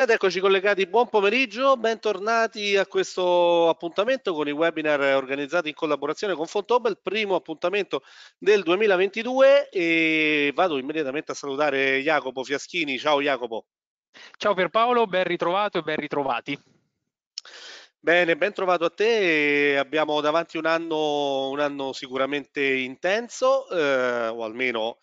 Ed eccoci collegati, buon pomeriggio, bentornati a questo appuntamento con i webinar organizzati in collaborazione con Fontobel, primo appuntamento del 2022 e vado immediatamente a salutare Jacopo Fiaschini. Ciao Jacopo. Ciao Pierpaolo, ben ritrovato e ben ritrovati. Bene, ben trovato a te. Abbiamo davanti un anno, un anno sicuramente intenso, eh, o almeno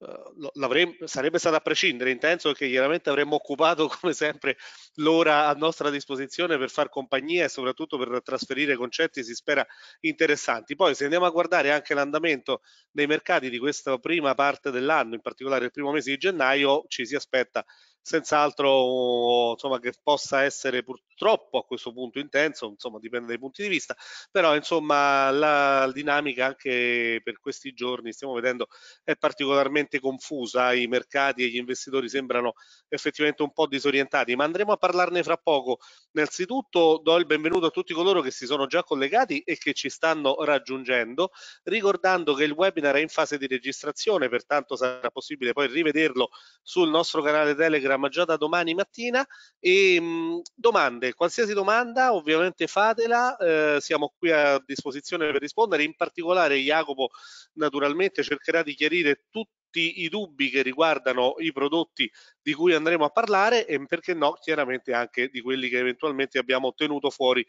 Ehm, sarebbe stato a prescindere, intenso che chiaramente avremmo occupato come sempre l'ora a nostra disposizione per far compagnia e soprattutto per trasferire concetti, si spera, interessanti. Poi se andiamo a guardare anche l'andamento dei mercati di questa prima parte dell'anno, in particolare il primo mese di gennaio, ci si aspetta senz'altro insomma che possa essere purtroppo a questo punto intenso insomma dipende dai punti di vista però insomma la dinamica anche per questi giorni stiamo vedendo è particolarmente confusa i mercati e gli investitori sembrano effettivamente un po' disorientati ma andremo a parlarne fra poco innanzitutto do il benvenuto a tutti coloro che si sono già collegati e che ci stanno raggiungendo ricordando che il webinar è in fase di registrazione pertanto sarà possibile poi rivederlo sul nostro canale telegram programma già da domani mattina e ehm, mh, domande, qualsiasi domanda ovviamente fatela, eh, siamo qui a disposizione per rispondere, in particolare Jacopo naturalmente cercherà di chiarire tutti i dubbi che riguardano i prodotti di cui andremo a parlare e perché no chiaramente anche di quelli che eventualmente abbiamo ottenuto fuori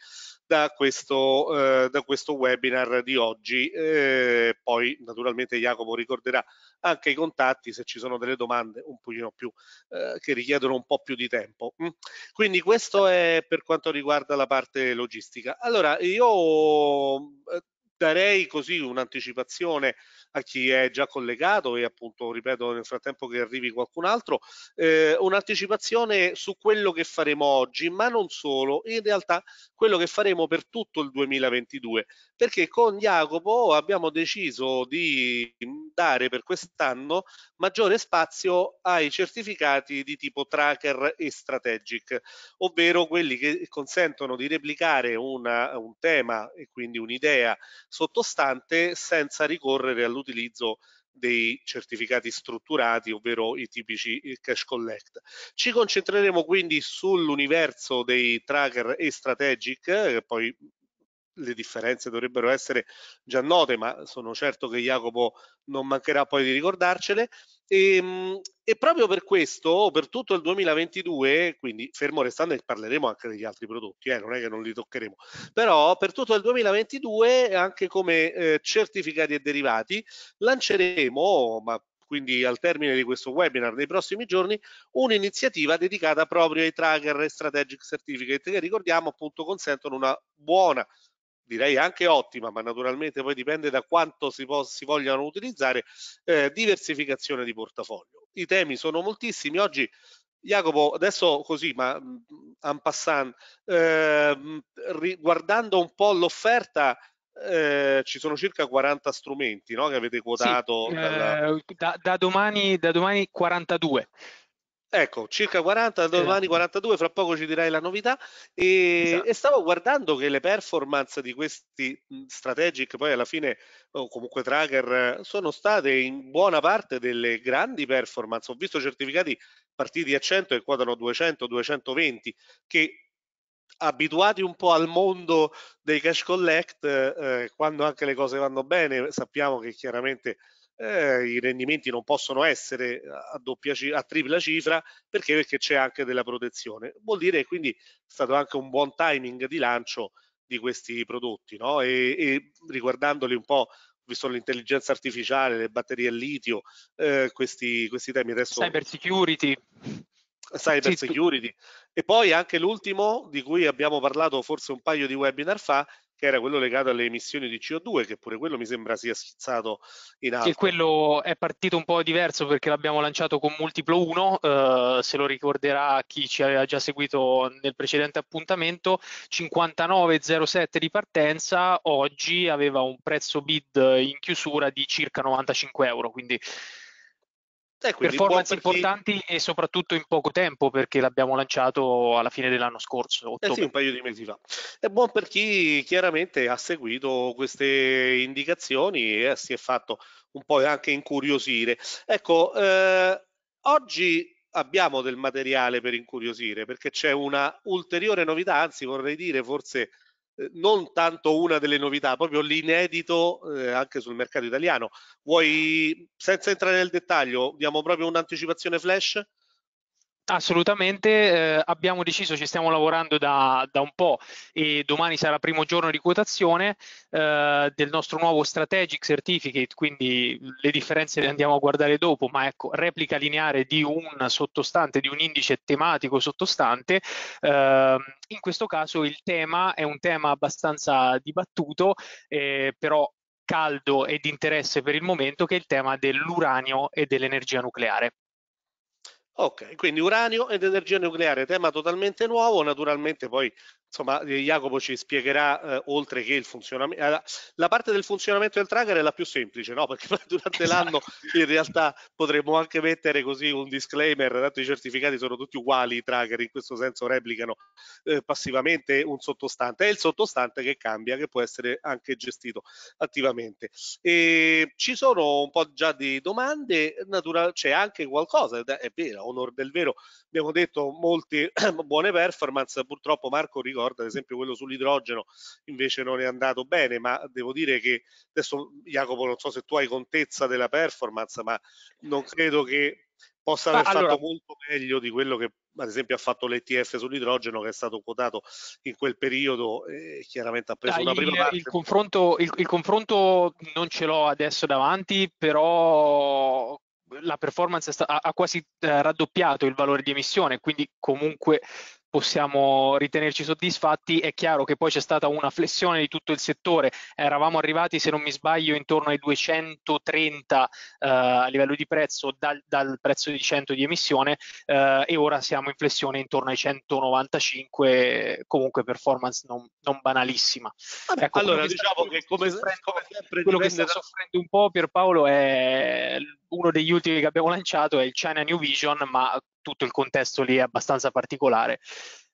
da questo, eh, da questo webinar di oggi. Eh, poi naturalmente Jacopo ricorderà anche i contatti se ci sono delle domande un pochino più eh, che richiedono un po' più di tempo. Mm. Quindi questo è per quanto riguarda la parte logistica. Allora io eh, darei così un'anticipazione a chi è già collegato e appunto ripeto nel frattempo che arrivi qualcun altro eh, un'anticipazione su quello che faremo oggi ma non solo in realtà quello che faremo per tutto il 2022 perché con Jacopo abbiamo deciso di dare per quest'anno maggiore spazio ai certificati di tipo tracker e strategic ovvero quelli che consentono di replicare una, un tema e quindi un'idea sottostante senza ricorrere all'utilizzo l'utilizzo dei certificati strutturati, ovvero i tipici cash collect. Ci concentreremo quindi sull'universo dei tracker e strategic, che eh, poi le differenze dovrebbero essere già note, ma sono certo che Jacopo non mancherà poi di ricordarcele. E, ehm, e, proprio per questo, per tutto il 2022, quindi fermo restando e parleremo anche degli altri prodotti, eh, non è che non li toccheremo, però per tutto il 2022, anche come eh, certificati e derivati, lanceremo, ma quindi al termine di questo webinar nei prossimi giorni, un'iniziativa dedicata proprio ai tracker e strategic certificate che ricordiamo appunto consentono una buona direi anche ottima, ma naturalmente poi dipende da quanto si, si vogliano utilizzare, eh, diversificazione di portafoglio. I temi sono moltissimi, oggi Jacopo, adesso così, ma mm, en passant, eh, guardando un po' l'offerta, eh, ci sono circa 40 strumenti no? che avete quotato. Sì, dalla... Eh, da, da, domani, da domani 42. Ecco, circa 40, domani 42, fra poco ci dirai la novità. E, esatto. e, stavo guardando che le performance di questi strategic, poi alla fine, o comunque tracker, sono state in buona parte delle grandi performance. Ho visto certificati partiti a 100 e quadrano 200, 220, che abituati un po' al mondo dei cash collect, eh, eh quando anche le cose vanno bene, sappiamo che chiaramente eh, i rendimenti non possono essere a, doppia, a tripla cifra perché? perché c'è anche della protezione. Vuol dire che quindi è stato anche un buon timing di lancio di questi prodotti no? e, e riguardandoli un po' visto l'intelligenza artificiale, le batterie al litio, eh, questi, questi temi adesso... Cyber security. Cyber security. E poi anche l'ultimo di cui abbiamo parlato forse un paio di webinar fa, che era quello legato alle emissioni di CO2, che pure quello mi sembra sia schizzato in alto. Che quello è partito un po' diverso perché l'abbiamo lanciato con multiplo 1, eh, se lo ricorderà chi ci aveva già seguito nel precedente appuntamento, 59,07 di partenza, oggi aveva un prezzo bid in chiusura di circa 95 euro, quindi eh, performance importanti e soprattutto in poco tempo perché l'abbiamo lanciato alla fine dell'anno scorso, Eh sì, un paio di mesi fa. È buon per chi chiaramente ha seguito queste indicazioni e eh, si è fatto un po' anche incuriosire. Ecco, eh, oggi abbiamo del materiale per incuriosire perché c'è una ulteriore novità, anzi vorrei dire forse eh, non tanto una delle novità, proprio l'inedito eh, anche sul mercato italiano. Vuoi, senza entrare nel dettaglio, diamo proprio un'anticipazione flash? Assolutamente, eh, abbiamo deciso, ci stiamo lavorando da, da, un po' e domani sarà primo giorno di quotazione eh, del nostro nuovo Strategic Certificate, quindi le differenze le andiamo a guardare dopo, ma ecco, replica lineare di un sottostante, di un indice tematico sottostante. Eh, in questo caso il tema è un tema abbastanza dibattuto, eh, però caldo e di interesse per il momento, che è il tema dell'uranio e dell'energia nucleare. Ok, quindi uranio ed energia nucleare, tema totalmente nuovo, naturalmente poi insomma eh, Jacopo ci spiegherà eh, oltre che il funzionamento, eh, la parte del funzionamento del tracker è la più semplice, no? perché durante esatto. l'anno in realtà potremmo anche mettere così un disclaimer, dato i certificati sono tutti uguali, i tracker in questo senso replicano eh, passivamente un sottostante, è il sottostante che cambia, che può essere anche gestito attivamente. E ci sono un po' già di domande, natura- c'è anche qualcosa, è vero onor del vero. Abbiamo detto molte buone performance, purtroppo Marco ricorda ad esempio quello sull'idrogeno, invece non è andato bene, ma devo dire che adesso Jacopo non so se tu hai contezza della performance, ma non credo che possa aver allora, fatto molto meglio di quello che ad esempio ha fatto l'ETF sull'idrogeno che è stato quotato in quel periodo e chiaramente ha preso una prima parte. Il confronto, il, il confronto non ce l'ho adesso davanti, però la performance ha, quasi eh, raddoppiato il valore di emissione, quindi comunque possiamo ritenerci soddisfatti. È chiaro che poi c'è stata una flessione di tutto il settore, eravamo arrivati se non mi sbaglio intorno ai 230 eh, a livello di prezzo dal, dal, prezzo di 100 di emissione eh, e ora siamo in flessione intorno ai 195, comunque performance non, non banalissima. Vabbè, ecco, allora diciamo che come, come sempre quello che sta da... soffrendo un po' Pierpaolo è uno degli ultimi che abbiamo lanciato è il China New Vision, ma tutto il contesto lì è abbastanza particolare.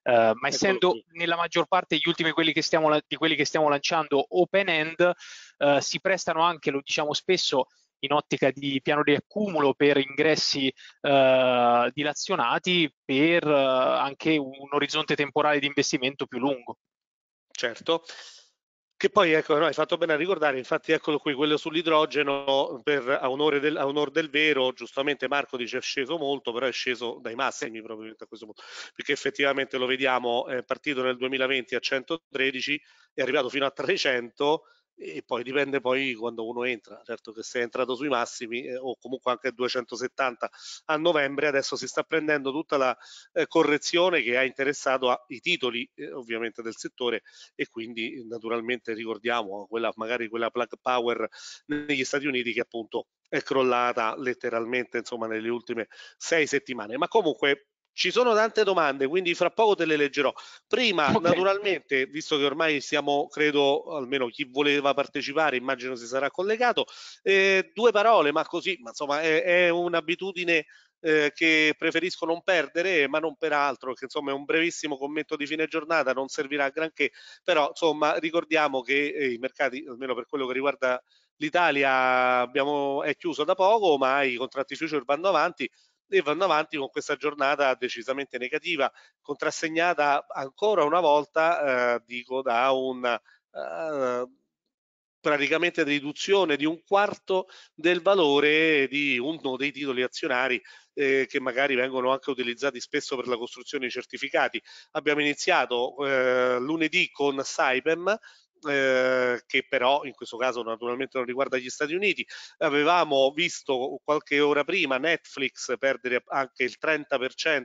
Uh, ma essendo nella maggior parte gli ultimi quelli che stiamo, di quelli che stiamo lanciando open end, uh, si prestano anche, lo diciamo spesso, in ottica di piano di accumulo per ingressi uh, dilazionati, per anche un orizzonte temporale di investimento più lungo. Certo, che poi ecco, no, hai fatto bene a ricordare, infatti eccolo qui, quello sull'idrogeno per, a, onore del, a onor del vero, giustamente Marco dice è sceso molto, però è sceso dai massimi proprio a questo punto, perché effettivamente lo vediamo, è partito nel 2020 a 113, è arrivato fino a 300 e poi dipende poi quando uno entra, certo che se è entrato sui massimi eh, o comunque anche 270 a novembre adesso si sta prendendo tutta la eh, correzione che ha interessato ai titoli eh, ovviamente del settore e quindi naturalmente ricordiamo quella, magari quella plug power negli Stati Uniti che appunto è crollata letteralmente insomma nelle ultime sei settimane ma comunque ci sono tante domande, quindi fra poco te le leggerò. Prima, okay. naturalmente, visto che ormai siamo, credo, almeno chi voleva partecipare, immagino si sarà collegato, eh, due parole, ma così, ma insomma, è, è un'abitudine eh, che preferisco non perdere, ma non per altro, che insomma è un brevissimo commento di fine giornata, non servirà a granché, però insomma ricordiamo che eh, i mercati, almeno per quello che riguarda l'Italia, abbiamo, è chiuso da poco, ma i contratti future vanno avanti, e vanno avanti con questa giornata decisamente negativa, contrassegnata ancora una volta, eh, dico, da una eh, praticamente riduzione di un quarto del valore di uno dei titoli azionari eh, che magari vengono anche utilizzati spesso per la costruzione di certificati. Abbiamo iniziato eh, lunedì con Saipem, eh, che però in questo caso naturalmente non riguarda gli Stati Uniti. Avevamo visto qualche ora prima Netflix perdere anche il 30%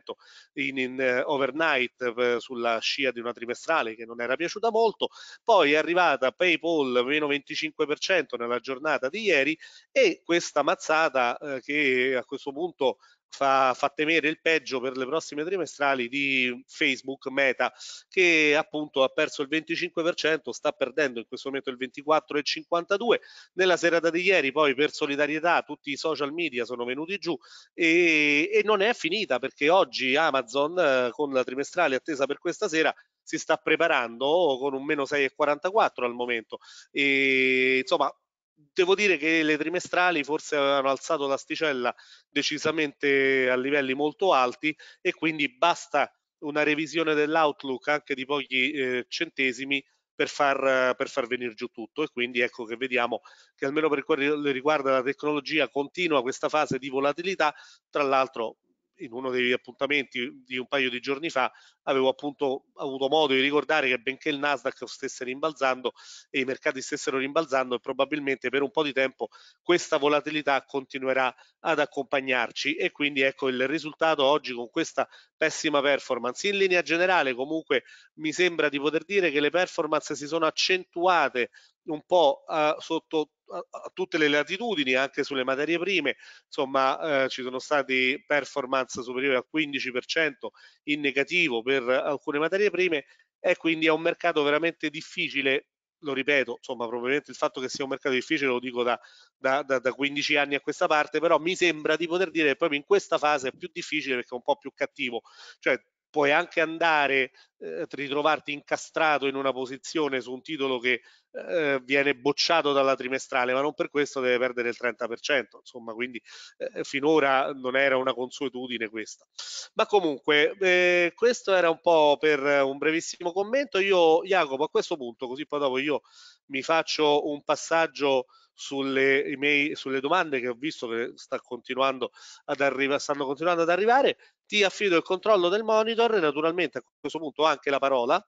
in, in eh, overnight eh, sulla scia di una trimestrale che non era piaciuta molto, poi è arrivata PayPal meno 25% nella giornata di ieri e questa mazzata eh, che a questo punto Fa, fa, temere il peggio per le prossime trimestrali di Facebook Meta che appunto ha perso il 25%, sta perdendo in questo momento il 24,52%. Nella serata di ieri poi per solidarietà tutti i social media sono venuti giù e, e non è finita perché oggi Amazon eh, con la trimestrale attesa per questa sera si sta preparando con un meno 6,44 al momento e insomma devo dire che le trimestrali forse avevano alzato l'asticella decisamente a livelli molto alti e quindi basta una revisione dell'outlook anche di pochi eh, centesimi per far, per far venire giù tutto e quindi ecco che vediamo che almeno per che riguarda la tecnologia continua questa fase di volatilità tra l'altro in uno degli appuntamenti di un paio di giorni fa avevo appunto avuto modo di ricordare che benché il Nasdaq stesse rimbalzando e i mercati stessero rimbalzando e probabilmente per un po' di tempo questa volatilità continuerà ad accompagnarci e quindi ecco il risultato oggi con questa pessima performance. In linea generale comunque mi sembra di poter dire che le performance si sono accentuate un po' eh, sotto a, tutte le latitudini, anche sulle materie prime, insomma eh, ci sono stati performance superiori al 15% in negativo per alcune materie prime e quindi è un mercato veramente difficile lo ripeto, insomma, probabilmente il fatto che sia un mercato difficile lo dico da, da, da, da, 15 anni a questa parte, però mi sembra di poter dire che proprio in questa fase è più difficile perché è un po' più cattivo, cioè puoi anche andare, eh, ritrovarti incastrato in una posizione su un titolo che eh, viene bocciato dalla trimestrale, ma non per questo deve perdere il 30%, insomma, quindi eh, finora non era una consuetudine questa. Ma comunque, eh, questo era un po' per un brevissimo commento. Io, Jacopo, a questo punto, così poi dopo io mi faccio un passaggio sulle, email, sulle domande che ho visto che sta continuando arriva, stanno continuando ad arrivare. Ti affido il controllo del monitor e naturalmente a questo punto anche la parola.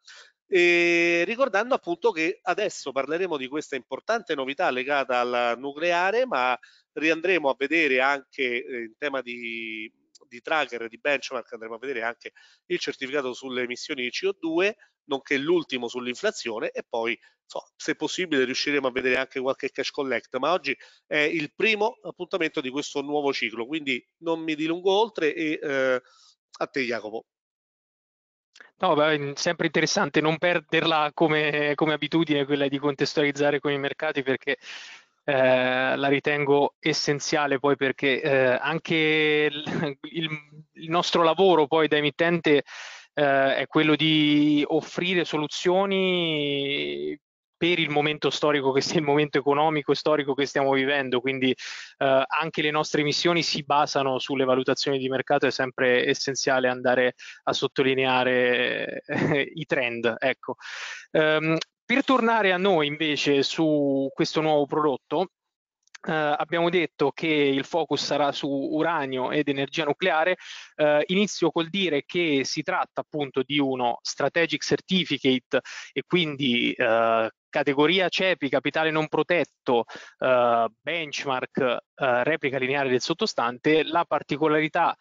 E ricordando appunto che adesso parleremo di questa importante novità legata al nucleare, ma riandremo a vedere anche eh, in tema di di tracker di benchmark andremo a vedere anche il certificato sulle emissioni di CO2, nonché l'ultimo sull'inflazione e poi so, se possibile riusciremo a vedere anche qualche cash collect, ma oggi è il primo appuntamento di questo nuovo ciclo, quindi non mi dilungo oltre e eh, a te Jacopo. No, beh, sempre interessante non perderla come, come, abitudine quella di contestualizzare con i mercati perché eh, la ritengo essenziale poi perché eh, anche il, il, nostro lavoro poi da emittente eh, è quello di offrire soluzioni per il momento storico che il momento economico e storico che stiamo vivendo, quindi eh, anche le nostre missioni si basano sulle valutazioni di mercato, è sempre essenziale andare a sottolineare eh, i trend. Ecco. Um, per tornare a noi invece su questo nuovo prodotto, eh, abbiamo detto che il focus sarà su uranio ed energia nucleare. Eh, inizio col dire che si tratta appunto di uno strategic certificate e quindi eh, categoria CEPI, capitale non protetto, eh, benchmark, eh, replica lineare del sottostante. La particolarità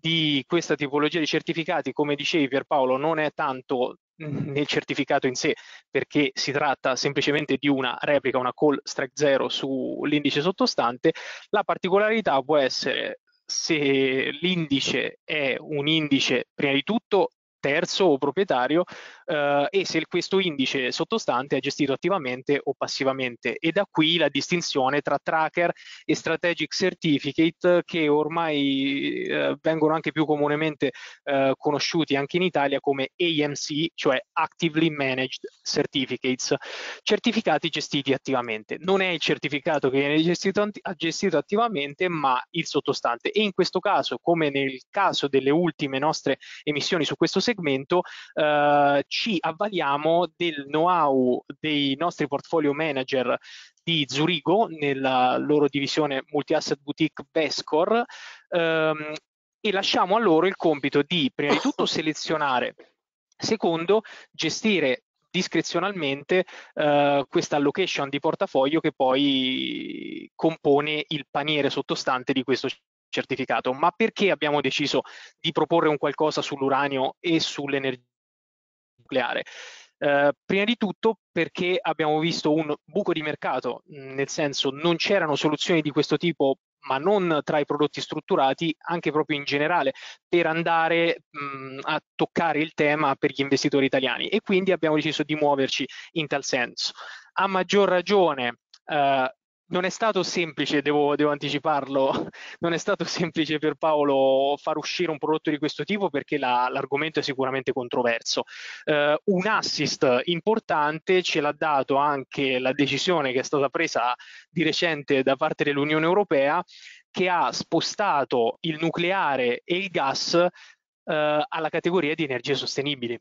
di questa tipologia di certificati, come dicevi Pierpaolo, non è tanto nel certificato in sé, perché si tratta semplicemente di una replica, una call strike 0 sull'indice sottostante, la particolarità può essere se l'indice è un indice, prima di tutto, terzo o proprietario eh, e se questo indice sottostante è gestito attivamente o passivamente e da qui la distinzione tra tracker e strategic certificate che ormai eh, vengono anche più comunemente eh, conosciuti anche in Italia come AMC cioè Actively Managed Certificates certificati gestiti attivamente non è il certificato che viene gestito, gestito attivamente ma il sottostante e in questo caso come nel caso delle ultime nostre emissioni su questo segmento eh, ci avvaliamo del know-how dei nostri portfolio manager di Zurigo nella loro divisione multi-asset boutique Vescor ehm, e lasciamo a loro il compito di prima di tutto selezionare, secondo gestire discrezionalmente eh, questa allocation di portafoglio che poi compone il paniere sottostante di questo certificato, ma perché abbiamo deciso di proporre un qualcosa sull'uranio e sull'energia nucleare? Eh, prima di tutto perché abbiamo visto un buco di mercato, nel senso non c'erano soluzioni di questo tipo ma non tra i prodotti strutturati, anche proprio in generale, per andare mh, a toccare il tema per gli investitori italiani e quindi abbiamo deciso di muoverci in tal senso. A maggior ragione eh, non è stato semplice, devo, devo, anticiparlo, non è stato semplice per Paolo far uscire un prodotto di questo tipo perché la, l'argomento è sicuramente controverso. Eh, un assist importante ce l'ha dato anche la decisione che è stata presa di recente da parte dell'Unione Europea che ha spostato il nucleare e il gas eh, alla categoria di energie sostenibili.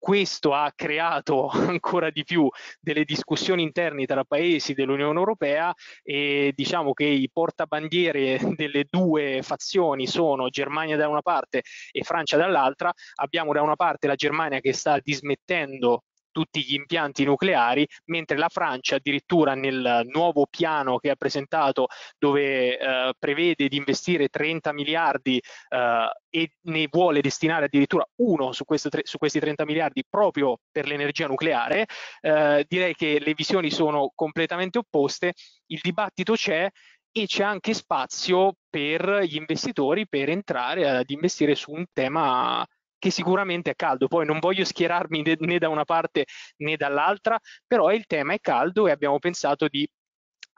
Questo ha creato ancora di più delle discussioni interne tra paesi dell'Unione Europea e diciamo che i portabandiere delle due fazioni sono Germania da una parte e Francia dall'altra. Abbiamo da una parte la Germania che sta dismettendo tutti gli impianti nucleari, mentre la Francia addirittura nel nuovo piano che ha presentato dove eh, prevede di investire 30 miliardi eh, e ne vuole destinare addirittura uno su, tre, su questi 30 miliardi proprio per l'energia nucleare, eh, direi che le visioni sono completamente opposte, il dibattito c'è e c'è anche spazio per gli investitori per entrare ad investire su un tema che sicuramente è caldo. Poi non voglio schierarmi né da una parte né dall'altra, però il tema è caldo e abbiamo pensato di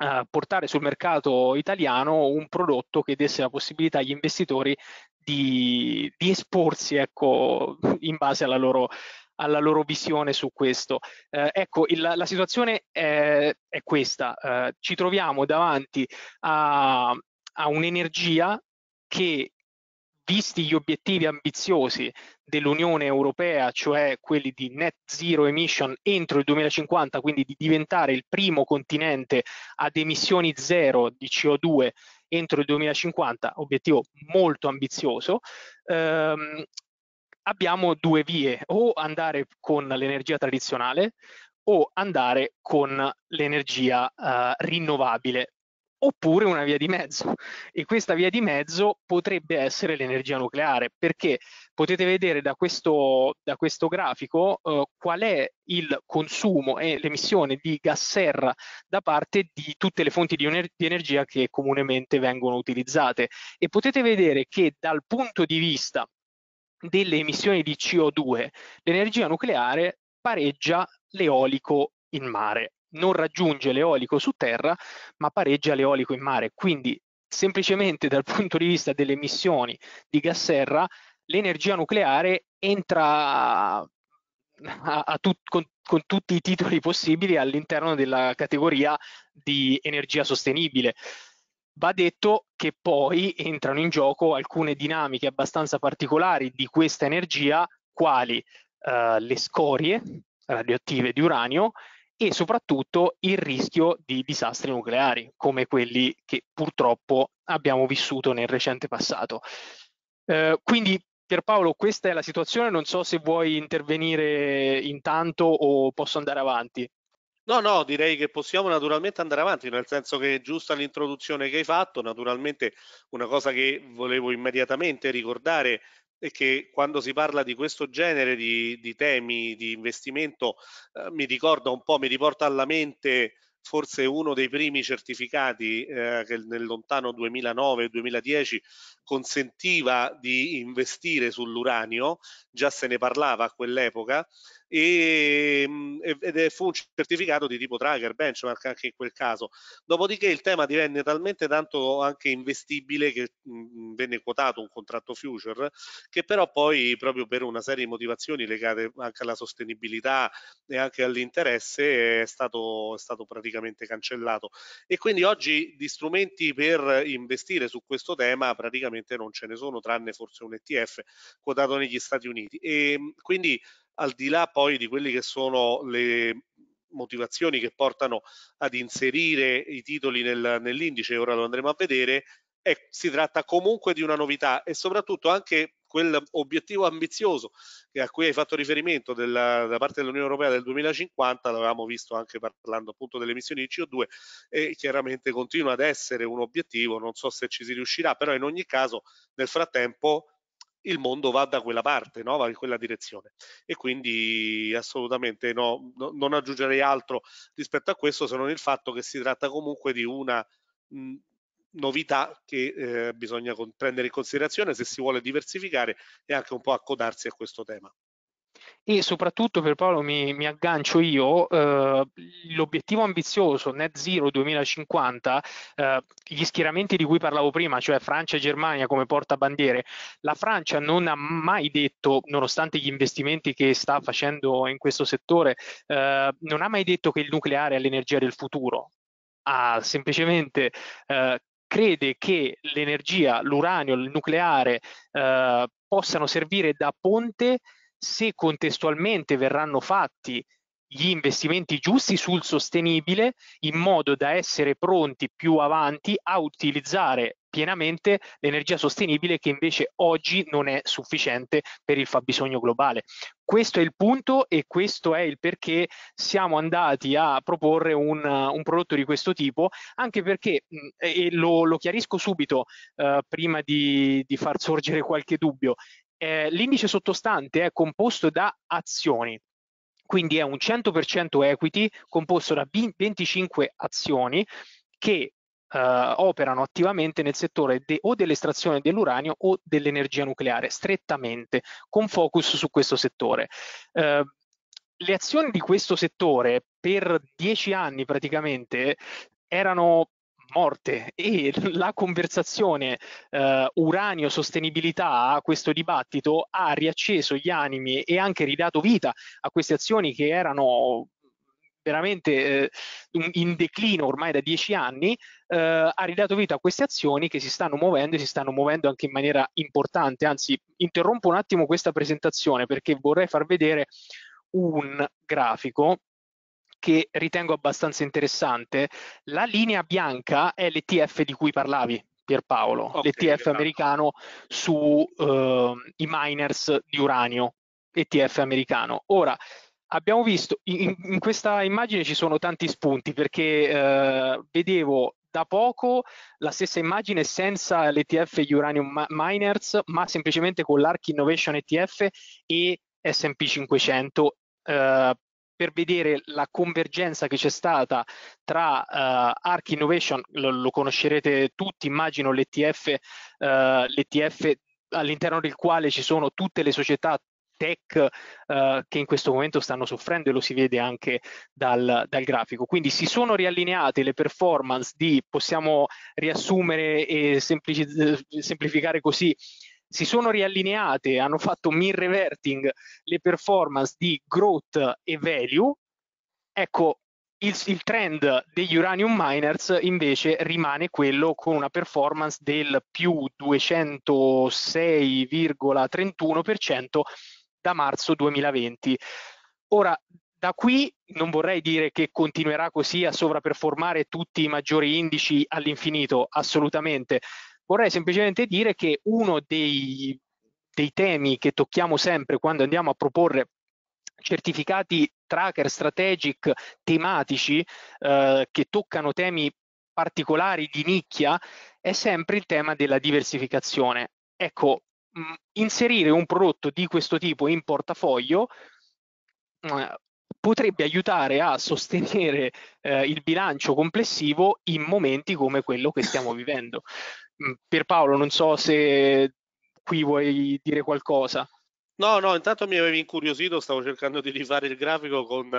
eh, portare sul mercato italiano un prodotto che desse la possibilità agli investitori di, di esporsi ecco, in base alla loro, alla loro visione su questo. Eh, ecco, il, la situazione è, è questa, eh, ci troviamo davanti a, a un'energia che visti gli obiettivi ambiziosi dell'Unione Europea, cioè quelli di net zero emission entro il 2050, quindi di diventare il primo continente ad emissioni zero di CO2 entro il 2050, obiettivo molto ambizioso, ehm, abbiamo due vie, o andare con l'energia tradizionale o andare con l'energia eh, rinnovabile oppure una via di mezzo e questa via di mezzo potrebbe essere l'energia nucleare perché potete vedere da questo, da questo grafico eh, qual è il consumo e l'emissione di gas serra da parte di tutte le fonti di, ener- di energia che comunemente vengono utilizzate e potete vedere che dal punto di vista delle emissioni di CO2 l'energia nucleare pareggia l'eolico in mare non raggiunge l'eolico su terra, ma pareggia l'eolico in mare. Quindi semplicemente dal punto di vista delle emissioni di gas serra, l'energia nucleare entra a, a tut, con, con, tutti i titoli possibili all'interno della categoria di energia sostenibile. Va detto che poi entrano in gioco alcune dinamiche abbastanza particolari di questa energia, quali eh, le scorie radioattive di uranio e soprattutto il rischio di disastri nucleari come quelli che purtroppo abbiamo vissuto nel recente passato. Eh, quindi Pierpaolo, questa è la situazione, non so se vuoi intervenire intanto o posso andare avanti. No, no, direi che possiamo naturalmente andare avanti, nel senso che giusta l'introduzione che hai fatto, naturalmente una cosa che volevo immediatamente ricordare e che quando si parla di questo genere di, di temi di investimento eh, mi ricorda un po', mi riporta alla mente forse uno dei primi certificati eh, che nel lontano 2009-2010 consentiva di investire sull'uranio, già se ne parlava a quell'epoca Ehm, e, ed è, fu un certificato di tipo tracker benchmark anche in quel caso dopodiché il tema divenne talmente tanto anche investibile che mh, mm, mm, venne quotato un contratto future che però poi proprio per una serie di motivazioni legate anche alla sostenibilità e anche all'interesse è stato, è stato praticamente cancellato e quindi oggi di strumenti per investire su questo tema praticamente non ce ne sono tranne forse un ETF quotato negli Stati Uniti e ehm, quindi al di là poi di quelle che sono le motivazioni che portano ad inserire i titoli nel, nell'indice, ora lo andremo a vedere, è, si tratta comunque di una novità e soprattutto anche quell'obiettivo ambizioso a cui hai fatto riferimento della, da parte dell'Unione Europea del 2050, l'avevamo visto anche parlando appunto delle emissioni di CO2 e chiaramente continua ad essere un obiettivo, non so se ci si riuscirà, però in ogni caso nel frattempo il mondo va da quella parte, no? va in quella direzione. E quindi assolutamente no, no, non aggiungerei altro rispetto a questo se non il fatto che si tratta comunque di una mh, novità che eh, bisogna prendere in considerazione se si vuole diversificare e anche un po' accodarsi a questo tema e soprattutto per Paolo mi, mi aggancio io, eh, l'obiettivo ambizioso net zero 2050, eh, gli schieramenti di cui parlavo prima, cioè Francia e Germania come portabandiere, la Francia non ha mai detto, nonostante gli investimenti che sta facendo in questo settore, eh, non ha mai detto che il nucleare è l'energia del futuro, ha semplicemente eh, crede che l'energia, l'uranio, il nucleare eh, possano servire da ponte se contestualmente verranno fatti gli investimenti giusti sul sostenibile in modo da essere pronti più avanti a utilizzare pienamente l'energia sostenibile che invece oggi non è sufficiente per il fabbisogno globale. Questo è il punto e questo è il perché siamo andati a proporre un, un prodotto di questo tipo, anche perché, e lo, lo chiarisco subito eh, prima di, di far sorgere qualche dubbio, eh, l'indice sottostante è composto da azioni, quindi è un 100% equity composto da 25 azioni che eh, operano attivamente nel settore de o dell'estrazione dell'uranio o dell'energia nucleare, strettamente, con focus su questo settore. Eh, le azioni di questo settore per dieci anni praticamente erano morte e la conversazione eh, uranio-sostenibilità questo dibattito ha riacceso gli animi e anche ridato vita a queste azioni che erano veramente eh, in declino ormai da dieci anni, eh, ha ridato vita a queste azioni che si stanno muovendo e si stanno muovendo anche in maniera importante. Anzi, interrompo un attimo questa presentazione perché vorrei far vedere un grafico che ritengo abbastanza interessante. La linea bianca è l'ETF di cui parlavi, Pierpaolo, okay, l'ETF esatto. americano sui ehm, uh, miners di uranio, ETF americano. Ora, abbiamo visto, in, in questa immagine ci sono tanti spunti perché uh, vedevo da poco la stessa immagine senza l'ETF Uranium Miners, ma semplicemente con l'ARC Innovation ETF e S&P 500 eh, per vedere la convergenza che c'è stata tra uh, eh, Arc Innovation, lo, lo, conoscerete tutti, immagino l'ETF, uh, eh, l'ETF all'interno del quale ci sono tutte le società tech uh, che in questo momento stanno soffrendo e lo si vede anche dal, dal grafico. Quindi si sono riallineate le performance di, possiamo riassumere e semplificare così, si sono riallineate, hanno fatto min reverting le performance di growth e value, ecco il, il, trend degli uranium miners invece rimane quello con una performance del più 206,31% da marzo 2020. Ora, da qui non vorrei dire che continuerà così a sovraperformare tutti i maggiori indici all'infinito, assolutamente, Vorrei semplicemente dire che uno dei, dei temi che tocchiamo sempre quando andiamo a proporre certificati tracker strategic tematici eh, che toccano temi particolari di nicchia è sempre il tema della diversificazione. Ecco, mh, mm, inserire un prodotto di questo tipo in portafoglio mh, eh, potrebbe aiutare a sostenere eh, il bilancio complessivo in momenti come quello che stiamo vivendo. Mm, Pierpaolo, non so se qui vuoi dire qualcosa. No, no, intanto mi avevi incuriosito, stavo cercando di rifare il grafico con,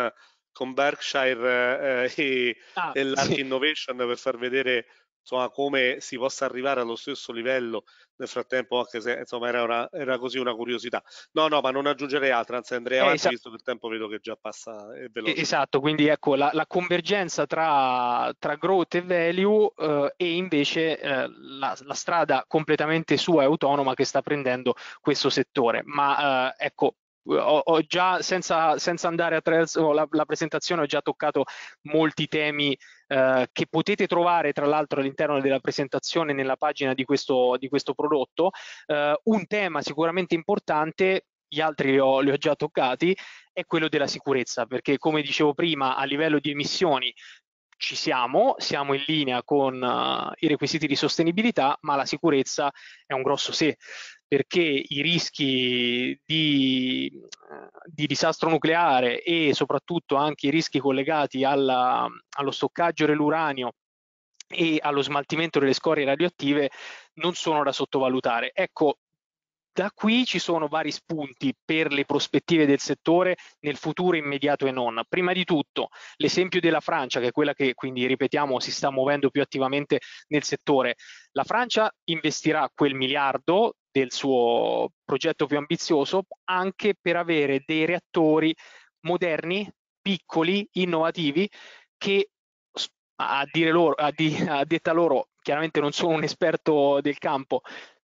con Berkshire eh, eh e, ah, e l'Art sì. Innovation per far vedere insomma, come si possa arrivare allo stesso livello nel frattempo, anche se insomma, era, una, era così una curiosità. No, no, ma non aggiungerei altro, anzi andrei eh, avanti, esatto. visto che il tempo vedo che già passa veloce. Esatto, quindi ecco la, la convergenza tra, tra, growth e value eh, e invece eh, la, la, strada completamente sua e autonoma che sta prendendo questo settore. Ma eh, ecco, ho, ho, già senza, senza andare attraverso la, la, presentazione ho già toccato molti temi eh, che potete trovare tra l'altro all'interno della presentazione nella pagina di questo, di questo prodotto. Eh, un tema sicuramente importante, gli altri li ho, li ho già toccati, è quello della sicurezza, perché come dicevo prima a livello di emissioni ci siamo, siamo in linea con uh, i requisiti di sostenibilità, ma la sicurezza è un grosso se perché i rischi di, di, disastro nucleare e soprattutto anche i rischi collegati alla, allo stoccaggio dell'uranio e allo smaltimento delle scorie radioattive non sono da sottovalutare. Ecco, da qui ci sono vari spunti per le prospettive del settore nel futuro immediato e non. Prima di tutto l'esempio della Francia, che è quella che quindi ripetiamo si sta muovendo più attivamente nel settore. La Francia investirà quel miliardo del suo progetto più ambizioso, anche per avere dei reattori moderni, piccoli, innovativi, che a, dire loro, a, di, a detta loro, chiaramente non sono un esperto del campo,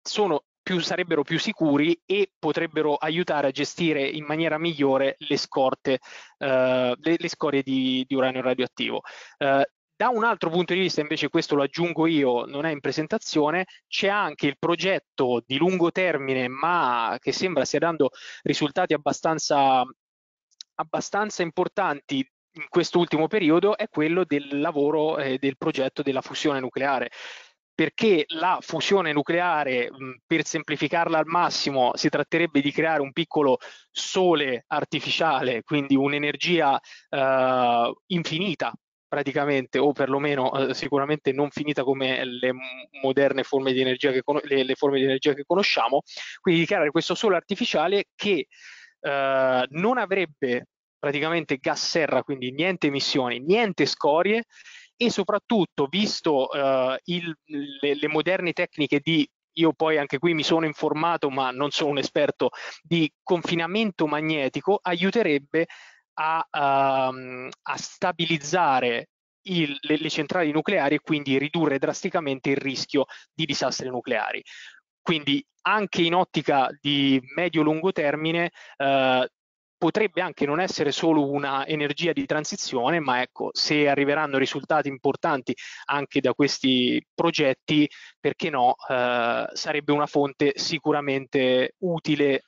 sono più, sarebbero più sicuri e potrebbero aiutare a gestire in maniera migliore le scorte, eh, le, le, scorie di, di uranio radioattivo. Eh, da un altro punto di vista, invece questo lo aggiungo io, non è in presentazione, c'è anche il progetto di lungo termine, ma che sembra stia dando risultati abbastanza, abbastanza importanti in quest'ultimo periodo, è quello del lavoro eh, del progetto della fusione nucleare perché la fusione nucleare, per semplificarla al massimo, si tratterebbe di creare un piccolo sole artificiale, quindi un'energia eh, infinita praticamente o perlomeno eh, sicuramente non finita come le moderne forme di energia che, con- le, le forme di energia che conosciamo, quindi di creare questo sole artificiale che eh, non avrebbe praticamente gas serra, quindi niente emissioni, niente scorie e soprattutto visto eh, il, le, le moderne tecniche di io poi anche qui mi sono informato, ma non sono un esperto di confinamento magnetico, aiuterebbe a, um, a stabilizzare il, le, le, centrali nucleari e quindi ridurre drasticamente il rischio di disastri nucleari. Quindi anche in ottica di medio-lungo termine eh, potrebbe anche non essere solo una energia di transizione, ma ecco, se arriveranno risultati importanti anche da questi progetti, perché no, eh, sarebbe una fonte sicuramente utile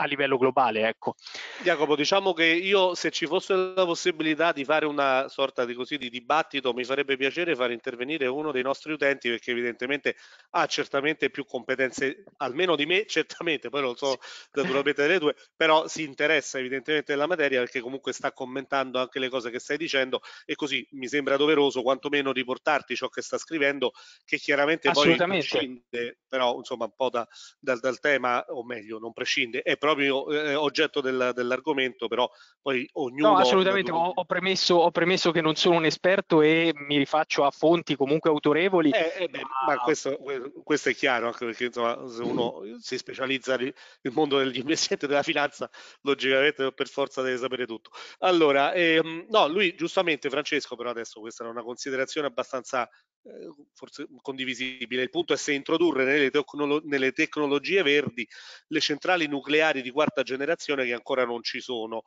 a livello globale. Ecco. Jacopo, diciamo che io se ci fosse la possibilità di fare una sorta di, così, di dibattito, mi farebbe piacere far intervenire uno dei nostri utenti perché evidentemente ha certamente più competenze, almeno di me, certamente, poi lo so naturalmente delle due, però si interessa evidentemente della materia perché comunque sta commentando anche le cose che stai dicendo e così mi sembra doveroso quantomeno riportarti ciò che sta scrivendo che chiaramente poi prescinde, però insomma un po' da, dal, dal tema, o meglio non prescinde, è proprio proprio eh, eh, oggetto del, dell'argomento, però poi ognuno... No, assolutamente, ho, ho, premesso, ho, premesso, che non sono un esperto e mi rifaccio a fonti comunque autorevoli. Eh, eh beh, ma... questo, questo, è chiaro, anche perché insomma, se uno si specializza nel mondo degli investimenti e della finanza, logicamente per forza deve sapere tutto. Allora, ehm, no, lui giustamente, Francesco, però adesso questa era una considerazione abbastanza eh, forse condivisibile. Il punto è se introdurre nelle, tecnolo- nelle, tecnologie verdi le centrali nucleari impiegati di quarta generazione che ancora non ci sono.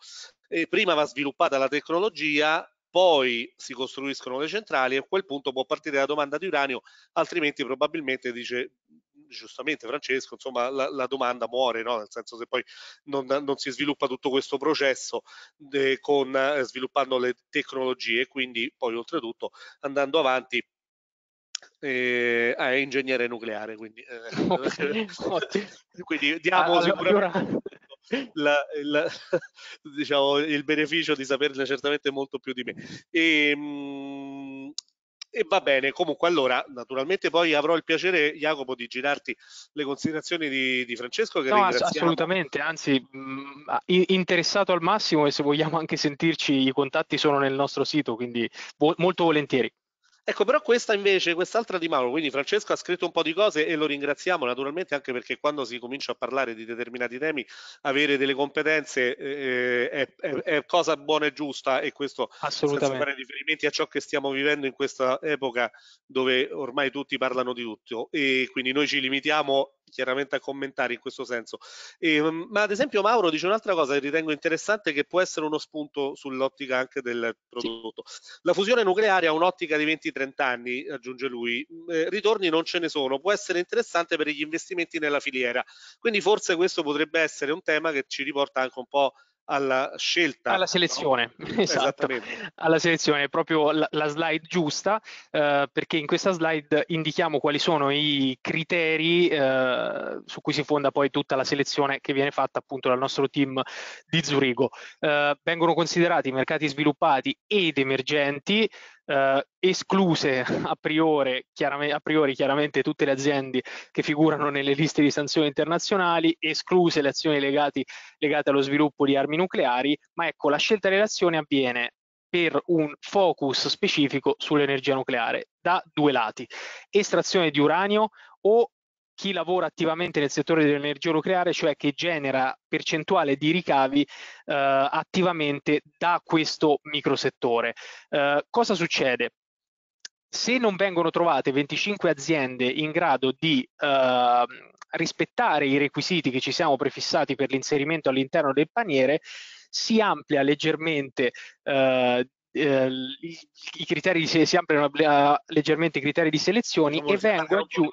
E prima va sviluppata la tecnologia, poi si costruiscono le centrali e a quel punto può partire la domanda di uranio, altrimenti probabilmente dice giustamente Francesco, insomma la, la domanda muore, no? nel senso se poi non, non, si sviluppa tutto questo processo eh, con, eh, sviluppando le tecnologie, quindi poi oltretutto andando avanti eh, ah, è ingegnere nucleare, quindi, eh, okay. quindi diamo allora, sicuramente la, la, diciamo, il beneficio di saperne certamente molto più di me. E, ehm, e va bene, comunque allora naturalmente poi avrò il piacere Jacopo di girarti le considerazioni di, di Francesco che no, assolutamente, anzi mh, mm, interessato al massimo e se vogliamo anche sentirci i contatti sono nel nostro sito, quindi vo molto volentieri. Ecco, però questa invece, quest'altra di Mauro, quindi Francesco ha scritto un po' di cose e lo ringraziamo naturalmente anche perché quando si comincia a parlare di determinati temi, avere delle competenze eh, eh è, è, è, cosa buona e giusta e questo assolutamente fare riferimenti a ciò che stiamo vivendo in questa epoca dove ormai tutti parlano di tutto e quindi noi ci limitiamo chiaramente a commentare in questo senso. E, ehm, ma ad esempio Mauro dice un'altra cosa che ritengo interessante che può essere uno spunto sull'ottica anche del prodotto. Sì. La fusione nucleare ha un'ottica di 20 20-30 anni, aggiunge lui, mm, eh, ritorni non ce ne sono, può essere interessante per gli investimenti nella filiera. Quindi forse questo potrebbe essere un tema che ci riporta anche un po' alla scelta. Alla selezione, no? esatto. Alla selezione, è proprio la, la slide giusta, eh, perché in questa slide indichiamo quali sono i criteri eh, su cui si fonda poi tutta la selezione che viene fatta appunto dal nostro team di Zurigo. Eh, vengono considerati i mercati sviluppati ed emergenti, eh, escluse a priori, a priori, chiaramente tutte le aziende che figurano nelle liste di sanzioni internazionali, escluse le azioni legati, legate allo sviluppo di armi nucleari, ma ecco la scelta delle azioni avviene per un focus specifico sull'energia nucleare da due lati, estrazione di uranio o chi lavora attivamente nel settore dell'energia nucleare, cioè che genera percentuale di ricavi eh, attivamente da questo microsettore. Eh, cosa succede? Se non vengono trovate 25 aziende in grado di eh, rispettare i requisiti che ci siamo prefissati per l'inserimento all'interno del paniere, si amplia leggermente eh, eh, i, i criteri si, si ampliano uh, leggermente i criteri di selezioni diciamo e vengono aggiunti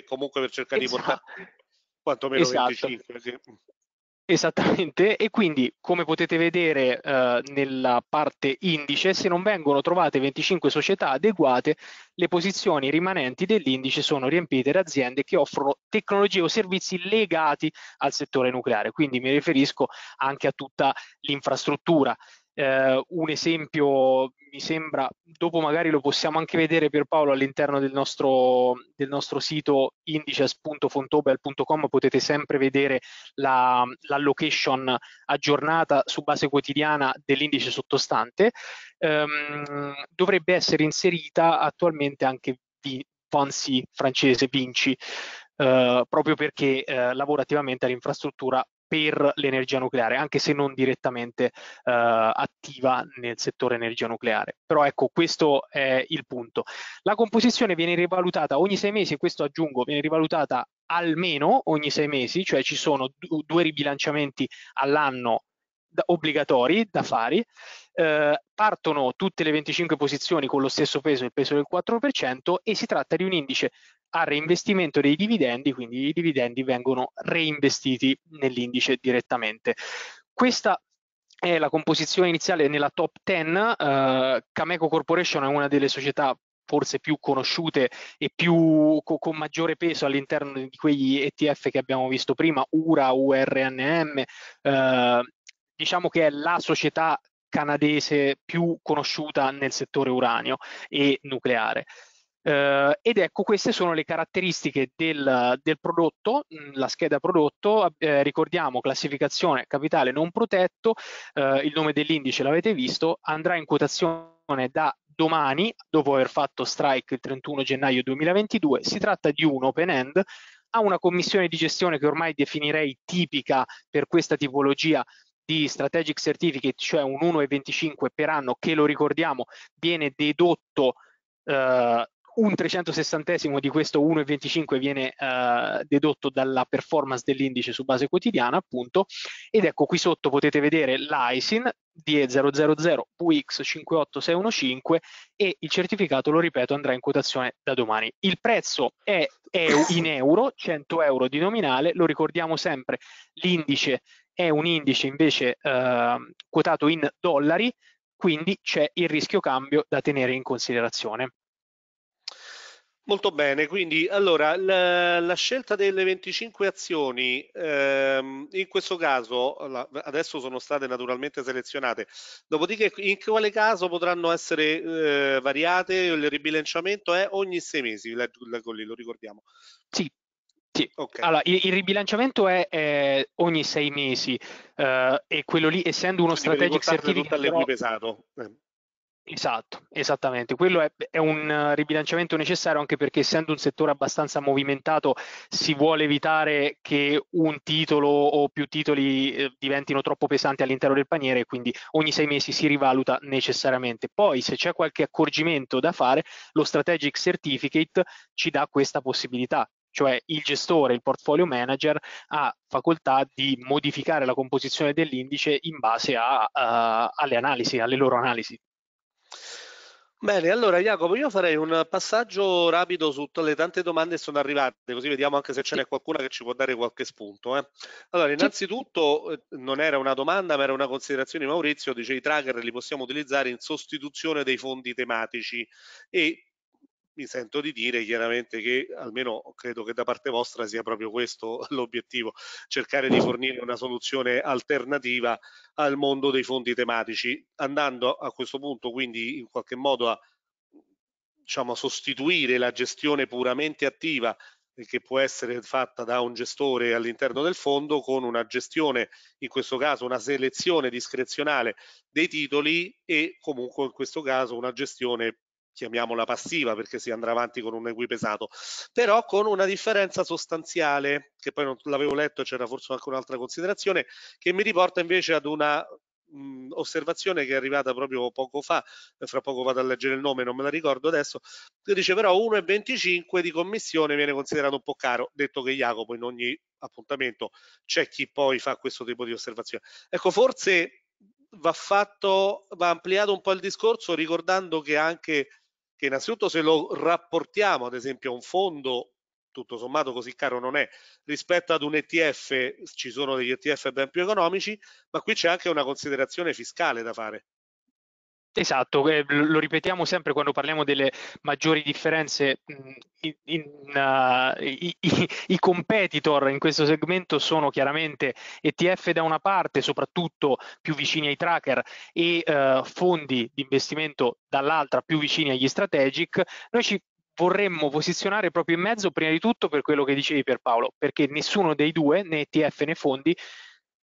che comunque per cercare esatto. di portare esatto. quantomeno esatto. 25. Sì. Esattamente, e quindi come potete vedere eh, nella parte indice, se non vengono trovate 25 società adeguate, le posizioni rimanenti dell'indice sono riempite da aziende che offrono tecnologie o servizi legati al settore nucleare, quindi mi riferisco anche a tutta l'infrastruttura eh, un esempio mi sembra, dopo magari lo possiamo anche vedere per Paolo all'interno del nostro, del nostro sito indices.fontobel.com potete sempre vedere la, location aggiornata su base quotidiana dell'indice sottostante, ehm, dovrebbe essere inserita attualmente anche di Fancy francese Vinci. Eh, proprio perché eh, lavora attivamente all'infrastruttura per l'energia nucleare, anche se non direttamente eh, attiva nel settore energia nucleare. Però ecco, questo è il punto. La composizione viene rivalutata ogni sei mesi, e questo aggiungo, viene rivalutata almeno ogni sei mesi, cioè ci sono due ribilanciamenti all'anno da, obbligatori da fare. Eh, partono tutte le 25 posizioni con lo stesso peso, il peso del 4%, e si tratta di un indice a reinvestimento dei dividendi, quindi i dividendi vengono reinvestiti nell'indice direttamente. Questa è la composizione iniziale nella top 10, eh, Cameco Corporation è una delle società forse più conosciute e più co con maggiore peso all'interno di quegli ETF che abbiamo visto prima, URA, URNM, eh, diciamo che è la società canadese più conosciuta nel settore uranio e nucleare. Uh, ed ecco queste sono le caratteristiche del, del prodotto, mm, la scheda prodotto, eh, ricordiamo classificazione capitale non protetto, eh, il nome dell'indice l'avete visto, andrà in quotazione da domani, dopo aver fatto strike il 31 gennaio 2022, si tratta di un open end, ha una commissione di gestione che ormai definirei tipica per questa tipologia di strategic certificate, cioè un 1,25 per anno, che lo ricordiamo, viene dedotto eh, un 360 di questo 1,25 viene eh, dedotto dalla performance dell'indice su base quotidiana, appunto, ed ecco qui sotto potete vedere l'ISIN DE000VX58615 e il certificato, lo ripeto, andrà in quotazione da domani. Il prezzo è, è in euro, 100 euro di nominale, lo ricordiamo sempre, l'indice è un indice invece eh, quotato in dollari, quindi c'è il rischio cambio da tenere in considerazione. Molto bene, quindi allora la, la scelta delle 25 azioni ehm, in questo caso la, adesso sono state naturalmente selezionate, dopodiché in quale caso potranno essere eh, variate? Il ribilanciamento è ogni sei mesi, la, lo ricordiamo. Sì, sì, okay. allora il, il, ribilanciamento è, è ogni sei mesi eh, e quello lì, essendo uno Quindi strategic certificate... Però... pesato. Eh. Esatto, esattamente. Quello è, è, un ribilanciamento necessario anche perché essendo un settore abbastanza movimentato si vuole evitare che un titolo o più titoli eh, diventino troppo pesanti all'interno del paniere e quindi ogni sei mesi si rivaluta necessariamente. Poi se c'è qualche accorgimento da fare, lo Strategic Certificate ci dà questa possibilità cioè il gestore, il portfolio manager, ha facoltà di modificare la composizione dell'indice in base a, a, eh, alle analisi, alle loro analisi. Bene, allora Jacopo, io farei un passaggio rapido su tutte le tante domande che sono arrivate, così vediamo anche se ce n'è qualcuna che ci può dare qualche spunto. Eh. Allora, innanzitutto eh, non era una domanda, ma era una considerazione di Maurizio, dice i tracker li possiamo utilizzare in sostituzione dei fondi tematici e mi sento di dire chiaramente che almeno credo che da parte vostra sia proprio questo l'obiettivo, cercare di fornire una soluzione alternativa al mondo dei fondi tematici, andando a questo punto quindi in qualche modo a diciamo, sostituire la gestione puramente attiva che può essere fatta da un gestore all'interno del fondo con una gestione, in questo caso una selezione discrezionale dei titoli e comunque in questo caso una gestione chiamiamola passiva perché si andrà avanti con un equipesato, però con una differenza sostanziale, che poi non l'avevo letto c'era forse anche un'altra considerazione, che mi riporta invece ad una mh, osservazione che è arrivata proprio poco fa, eh, fra poco vado a leggere il nome, non me la ricordo adesso, che dice però 1,25 di commissione viene considerato un po' caro, detto che Jacopo in ogni appuntamento c'è chi poi fa questo tipo di osservazione. Ecco, forse va fatto, va ampliato un po' il discorso ricordando che anche che innanzitutto se lo rapportiamo ad esempio a un fondo tutto sommato così caro non è rispetto ad un ETF ci sono degli ETF ben più economici ma qui c'è anche una considerazione fiscale da fare Esatto, eh, lo ripetiamo sempre quando parliamo delle maggiori differenze. Mm, in, in, uh, i, i, competitor in questo segmento sono chiaramente ETF da una parte, soprattutto più vicini ai tracker, e uh, fondi di investimento dall'altra, più vicini agli strategic. Noi ci vorremmo posizionare proprio in mezzo, prima di tutto per quello che dicevi per Paolo, perché nessuno dei due, né ETF né fondi,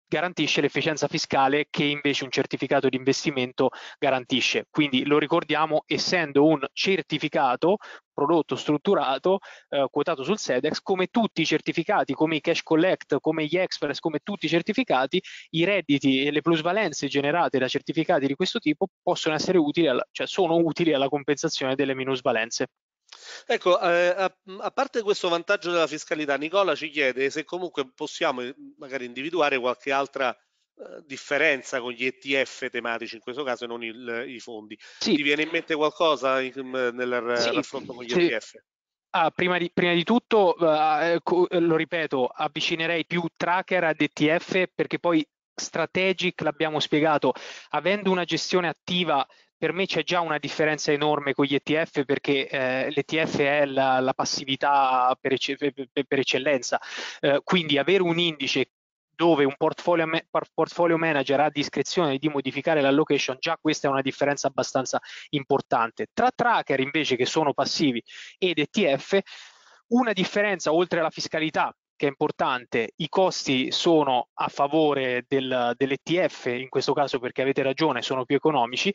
garantisce l'efficienza fiscale che invece un certificato di investimento garantisce. Quindi lo ricordiamo, essendo un certificato, prodotto strutturato, eh, quotato sul SEDEX, come tutti i certificati, come i cash collect, come gli express, come tutti i certificati, i redditi e le plusvalenze generate da certificati di questo tipo possono essere utili, alla, cioè sono utili alla compensazione delle minusvalenze. Ecco, eh, a, a, parte questo vantaggio della fiscalità, Nicola ci chiede se comunque possiamo eh, magari individuare qualche altra eh, differenza con gli ETF tematici, in questo caso e non il, i fondi. Sì. Ti viene in mente qualcosa in, nel sì, raffronto con gli sì. ETF? Ah, prima, di, prima, di, tutto, eh, eh, eh lo ripeto, avvicinerei più tracker ad ETF perché poi strategic l'abbiamo spiegato, avendo una gestione attiva per me c'è già una differenza enorme con gli ETF perché eh, l'ETF è la, la passività per, per, per eccellenza. Eh, quindi avere un indice dove un portfolio, portfolio, manager ha discrezione di modificare l'allocation, già questa è una differenza abbastanza importante. Tra tracker invece che sono passivi ed ETF, una differenza oltre alla fiscalità che è importante, i costi sono a favore del, dell'ETF, in questo caso perché avete ragione, sono più economici,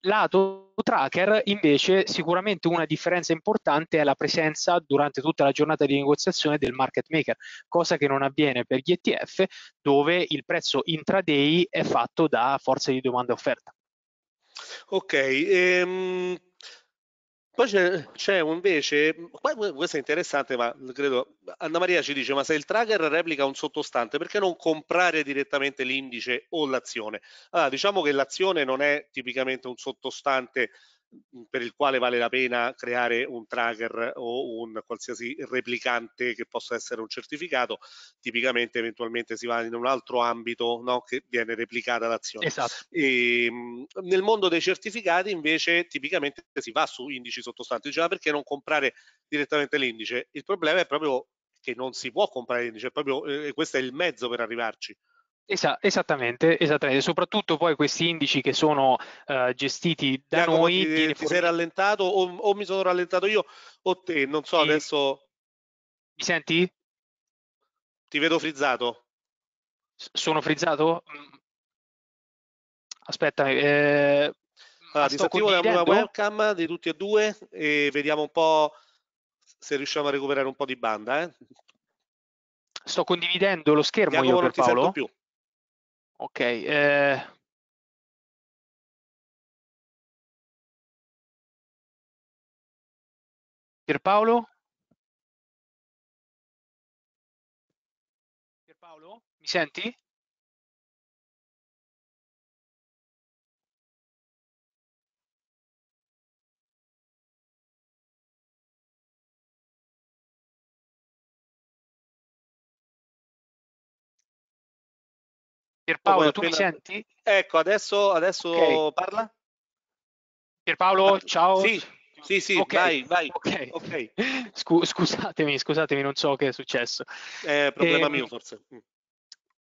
Lato tracker invece sicuramente una differenza importante è la presenza durante tutta la giornata di negoziazione del market maker, cosa che non avviene per gli ETF dove il prezzo intraday è fatto da forze di domanda e offerta. Ok, ehm, poi c'è invece, questo è interessante, ma credo Anna Maria ci dice: ma se il tracker replica un sottostante, perché non comprare direttamente l'indice o l'azione? Allora, diciamo che l'azione non è tipicamente un sottostante Mhmm, per il quale vale la pena creare un tracker o un qualsiasi replicante che possa essere un certificato, tipicamente eventualmente si va in un altro ambito no? che viene replicata l'azione. Esatto. E, ehm, nel mondo dei certificati invece tipicamente si va su indici sottostanti, diceva perché non comprare direttamente l'indice? Il problema è proprio che non si può comprare l'indice, è proprio, eh, questo è il mezzo per arrivarci esattamente, esattamente, soprattutto poi questi indici che sono uh, gestiti da Iacomo, noi. Ti, ti form- sei rallentato o, o, mi sono rallentato io o te, non so e... adesso. Mi senti? Ti vedo frizzato. S- sono frizzato? Mm. Aspetta, eh, allora, disattivo la nuova webcam di tutti e due e vediamo un po' se riusciamo a recuperare un po' di banda. Eh. Sto condividendo lo schermo Iacomo, io per non Paolo. Ti sento più. Ok. Eh... Pierpaolo? Pierpaolo, mi senti? Oh, Pierpaolo, tu appena... mi senti? Ecco, adesso, adesso okay. parla. Pierpaolo, ah, ciao. Sì, sì, sì, okay. vai, vai. Okay. Okay. Scu scusatemi, scusatemi, non so che è successo. È problema eh, mio forse. Mm.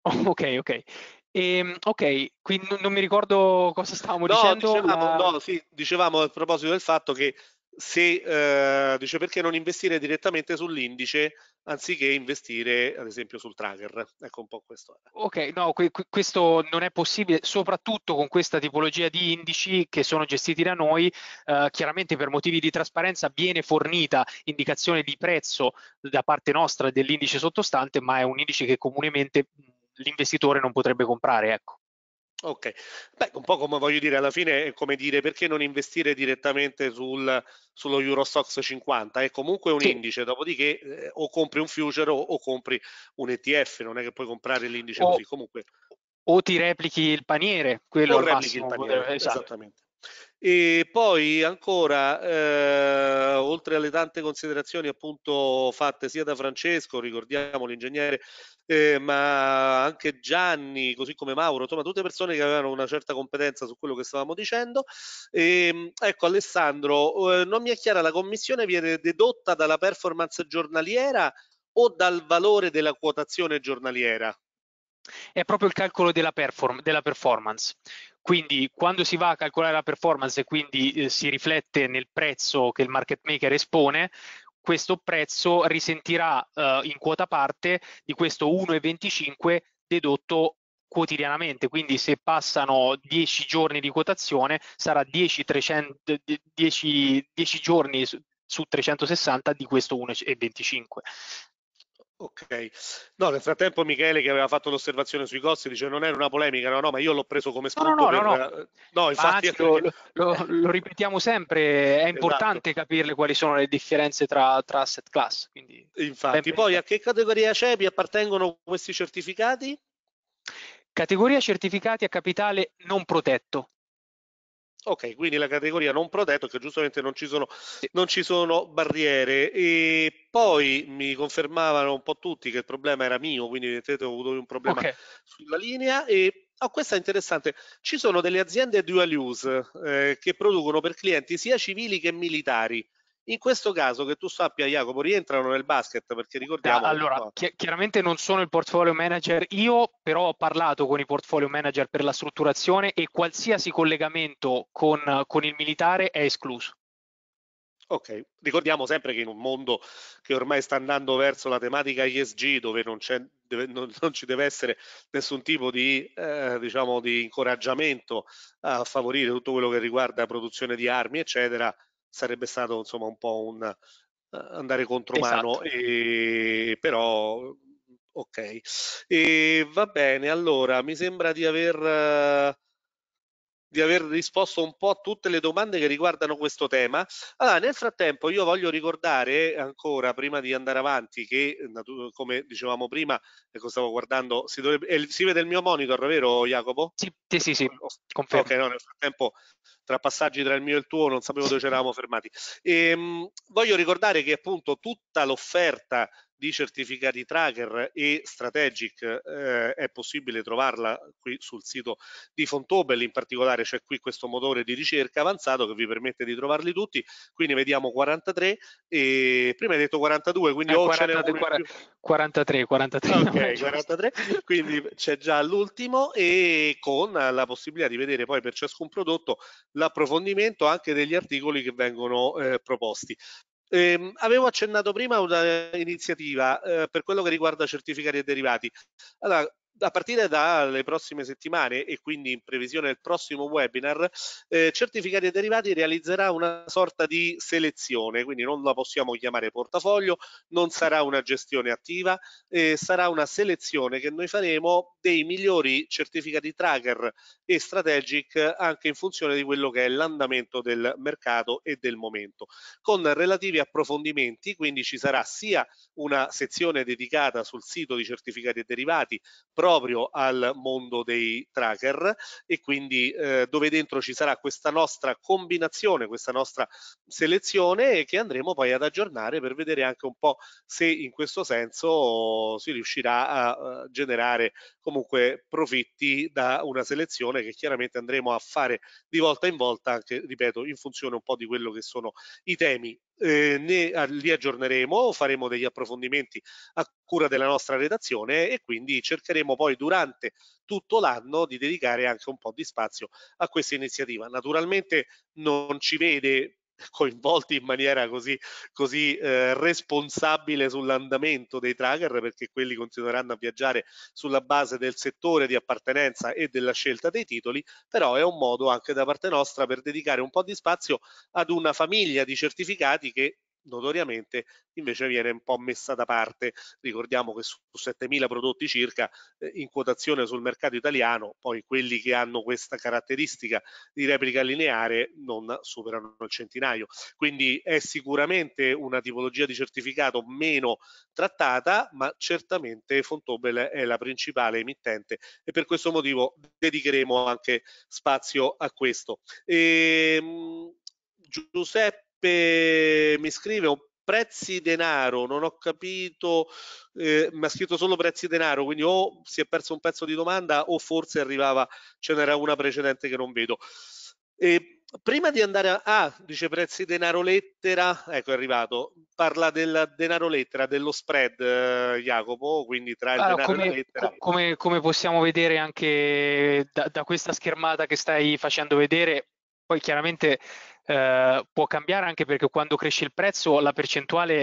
Ok, ok. Eh, ok, qui non, mi ricordo cosa stavamo no, dicendo. Dicevamo, ma... No, sì, dicevamo a proposito del fatto che se eh, dice perché non investire direttamente sull'indice anziché investire ad esempio sul tracker ecco un po' questo ok no que questo non è possibile soprattutto con questa tipologia di indici che sono gestiti da noi eh, chiaramente per motivi di trasparenza viene fornita indicazione di prezzo da parte nostra dell'indice sottostante ma è un indice che comunemente l'investitore non potrebbe comprare ecco Ok, beh, un po' come voglio dire, alla fine è come dire perché non investire direttamente sul, sullo Eurostox 50? È comunque un sì. indice, dopodiché eh, o compri un future o, o, compri un ETF, non è che puoi comprare l'indice o, così, comunque. O ti replichi il paniere, quello o replichi il paniere, esatto. esattamente. E poi ancora, eh, oltre alle tante considerazioni appunto fatte sia da Francesco, ricordiamo l'ingegnere, eh, ma anche Gianni, così come Mauro, insomma tutte persone che avevano una certa competenza su quello che stavamo dicendo. E, ehm, ecco Alessandro, eh, non mi è chiara, la commissione viene dedotta dalla performance giornaliera o dal valore della quotazione giornaliera? È proprio il calcolo della, perform della performance. Quindi quando si va a calcolare la performance e quindi eh, si riflette nel prezzo che il market maker espone, questo prezzo risentirà eh, in quota parte di questo 1,25 dedotto quotidianamente, quindi se passano 10 giorni di quotazione sarà 10, 300, 10, 10 giorni su, su 360 di questo 1,25. Ok, no, nel frattempo Michele che aveva fatto l'osservazione sui costi dice non era una polemica, no, no, ma io l'ho preso come spunto. No, no, no, per... no. Eh, no infatti Anzi, lo, lo, lo, ripetiamo sempre, è esatto. importante esatto. capire quali sono le differenze tra, tra asset class. Quindi... Infatti, sempre... poi a che categoria CEPI appartengono questi certificati? Categoria certificati a capitale non protetto. Ok, quindi la categoria non protetto, che giustamente non ci sono, sì. non ci sono barriere. E poi mi confermavano un po' tutti che il problema era mio, quindi evidentemente ho avuto un problema okay. sulla linea. E oh, questa è interessante. Ci sono delle aziende dual use eh, che producono per clienti sia civili che militari. In questo caso, che tu sappia, Jacopo, rientrano nel basket perché ricordiamo. allora, chi- chiaramente non sono il portfolio manager io, però ho parlato con i portfolio manager per la strutturazione e qualsiasi collegamento con, con il militare è escluso. Ok, ricordiamo sempre che in un mondo che ormai sta andando verso la tematica ISG, dove non, deve, non, non ci deve essere nessun tipo di, eh, diciamo, di incoraggiamento a favorire tutto quello che riguarda produzione di armi, eccetera, sarebbe stato insomma un po' un uh, andare contro mano, esatto. e, però ok. E, va bene, allora mi sembra di aver... Uh, di aver risposto un po' a tutte le domande che riguardano questo tema. Allora, nel frattempo io voglio ricordare ancora, prima di andare avanti, che come dicevamo prima, ecco stavo guardando, si, dovrebbe, si vede il mio monitor, vero Jacopo? Sì, sì, sì, oh, confermo. Ok, no, nel frattempo tra passaggi tra il mio e il tuo non sapevo dove ci eravamo fermati. E, ehm, voglio ricordare che appunto tutta l'offerta di certificati tracker e strategic eh, è possibile trovarla qui sul sito di Fontobel, in particolare c'è qui questo motore di ricerca avanzato che vi permette di trovarli tutti, quindi vediamo 43 e prima hai detto 42, quindi eh, o 43, 43, 43, Ok, 43, quindi c'è già l'ultimo e con la possibilità di vedere poi per ciascun prodotto l'approfondimento anche degli articoli che vengono eh, proposti. Eh, avevo accennato prima un'iniziativa eh, per quello che riguarda certificati e derivati. Allora, a partire dalle prossime settimane e quindi in previsione del prossimo webinar, eh, Certificati e Derivati realizzerà una sorta di selezione, quindi non la possiamo chiamare portafoglio, non sarà una gestione attiva, eh, sarà una selezione che noi faremo dei migliori certificati tracker e strategic anche in funzione di quello che è l'andamento del mercato e del momento, con relativi approfondimenti, quindi ci sarà sia una sezione dedicata sul sito di certificati e derivati, proprio proprio al mondo dei tracker e quindi eh, dove dentro ci sarà questa nostra combinazione, questa nostra selezione che andremo poi ad aggiornare per vedere anche un po' se in questo senso si riuscirà a generare comunque profitti da una selezione che chiaramente andremo a fare di volta in volta anche, ripeto, in funzione un po' di quello che sono i temi eh, ne ah, li aggiorneremo, faremo degli approfondimenti a cura della nostra redazione e quindi cercheremo poi durante tutto l'anno di dedicare anche un po' di spazio a questa iniziativa. Naturalmente non ci vede coinvolti in maniera così, così eh, responsabile sull'andamento dei tracker perché quelli continueranno a viaggiare sulla base del settore di appartenenza e della scelta dei titoli, però è un modo anche da parte nostra per dedicare un po' di spazio ad una famiglia di certificati che notoriamente invece viene un po' messa da parte. Ricordiamo che su 7.000 prodotti circa eh, in quotazione sul mercato italiano, poi quelli che hanno questa caratteristica di replica lineare non superano il centinaio. Quindi è sicuramente una tipologia di certificato meno trattata, ma certamente Fontobel è la principale emittente e per questo motivo dedicheremo anche spazio a questo. E, ehm, Giuseppe Giuseppe mi scrive prezzi denaro, non ho capito, eh, mi ha scritto solo prezzi denaro, quindi o si è perso un pezzo di domanda o forse arrivava, ce n'era una precedente che non vedo. E prima di andare a, ah, dice prezzi denaro lettera, ecco è arrivato, parla del denaro lettera, dello spread eh, Jacopo, quindi tra il allora, ah, denaro come, e la lettera. Come, come possiamo vedere anche da, da questa schermata che stai facendo vedere, poi chiaramente eh, può cambiare anche perché quando cresce il prezzo la percentuale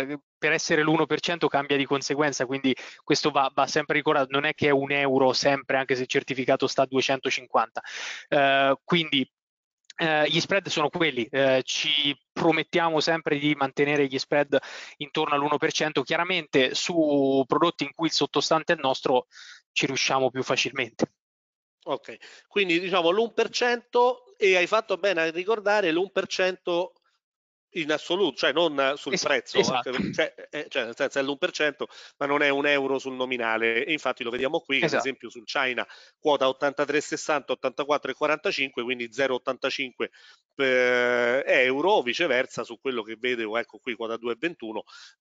eh, per essere l'1% cambia di conseguenza, quindi questo va, va, sempre ricordato, non è che è un euro sempre anche se il certificato sta a 250. Eh, quindi eh, gli spread sono quelli, eh, ci promettiamo sempre di mantenere gli spread intorno all'1%, chiaramente su prodotti in cui il sottostante è nostro ci riusciamo più facilmente. Ok, quindi diciamo l'1% e hai fatto bene a ricordare l'1% in assoluto, cioè non sul esatto, prezzo, esatto. Cioè, eh, cioè nel senso è l'1%, ma non è un euro sul nominale. E infatti lo vediamo qui, esatto. ad esempio sul China quota 83,60, 84,45, quindi 0,85 eh, euro, viceversa su quello che vedevo, ecco qui quota 2,21,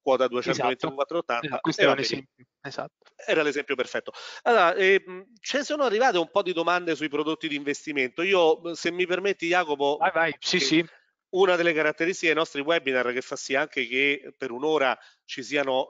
quota 224,80. Esatto. esatto. Questo era l'esempio. Esatto. Era l'esempio perfetto. Allora, eh, ci sono arrivate un po' di domande sui prodotti di investimento. Io, se mi permetti, Jacopo, vai, vai. Sì, sì una delle caratteristiche dei nostri webinar che fa sì anche che per un'ora ci siano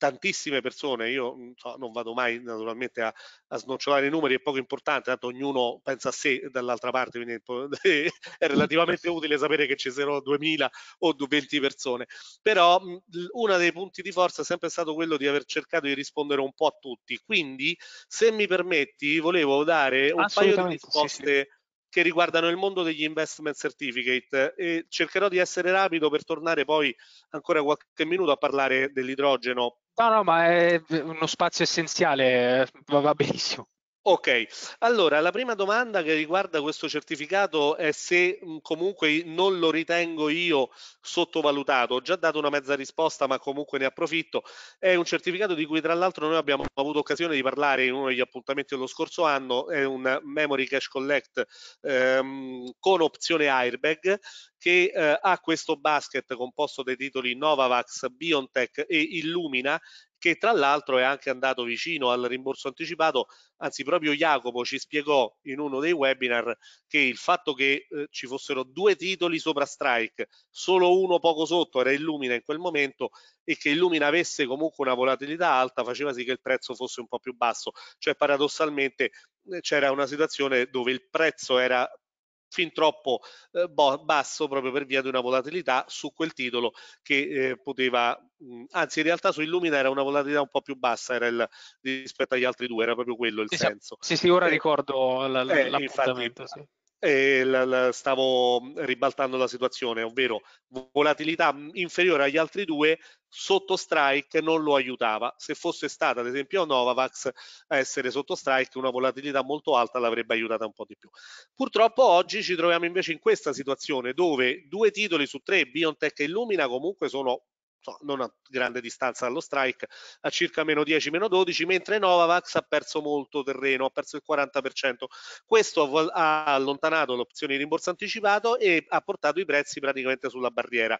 tantissime persone, io mm, non vado mai naturalmente a, a, snocciolare i numeri, è poco importante, tanto ognuno pensa a sé dall'altra parte, quindi è relativamente utile sapere che ci siano 2000 o 20 persone, però mm, uno dei punti di forza è sempre stato quello di aver cercato di rispondere un po' a tutti, quindi se mi permetti volevo dare un paio di risposte sì, sì che riguardano il mondo degli investment certificate e cercherò di essere rapido per tornare poi ancora qualche minuto a parlare dell'idrogeno. No, no, ma è uno spazio essenziale, va benissimo. Ok, allora la prima domanda che riguarda questo certificato è se comunque non lo ritengo io sottovalutato, ho già dato una mezza risposta ma comunque ne approfitto, è un certificato di cui tra l'altro noi abbiamo avuto occasione di parlare in uno degli appuntamenti dello scorso anno, è un Memory Cash Collect ehm, con opzione airbag che eh, ha questo basket composto dai titoli Novavax, Biontech e Illumina che tra l'altro è anche andato vicino al rimborso anticipato, anzi proprio Jacopo ci spiegò in uno dei webinar che il fatto che eh, ci fossero due titoli sopra Strike, solo uno poco sotto era Illumina in quel momento e che Illumina avesse comunque una volatilità alta faceva sì che il prezzo fosse un po' più basso, cioè paradossalmente eh, c'era una situazione dove il prezzo era fin troppo eh, basso proprio per via di una volatilità su quel titolo che eh, poteva, mh, mm, anzi in realtà su Illumina era una volatilità un po' più bassa il, rispetto agli altri due, era proprio quello il sì, esatto. senso. Sì, sì, ora eh, ricordo l- l- eh, l'appuntamento. Infatti, sì eh, stavo ribaltando la situazione, ovvero volatilità inferiore agli altri due sotto strike non lo aiutava. Se fosse stata ad esempio Novavax a essere sotto strike, una volatilità molto alta l'avrebbe aiutata un po' di più. Purtroppo oggi ci troviamo invece in questa situazione dove due titoli su tre, BioNTech e Illumina, comunque sono so, non a grande distanza dallo strike, a circa meno 10, meno 12, mentre Novavax ha perso molto terreno, ha perso il 40%. Questo ha allontanato l'opzione di rimborso anticipato e ha portato i prezzi praticamente sulla barriera.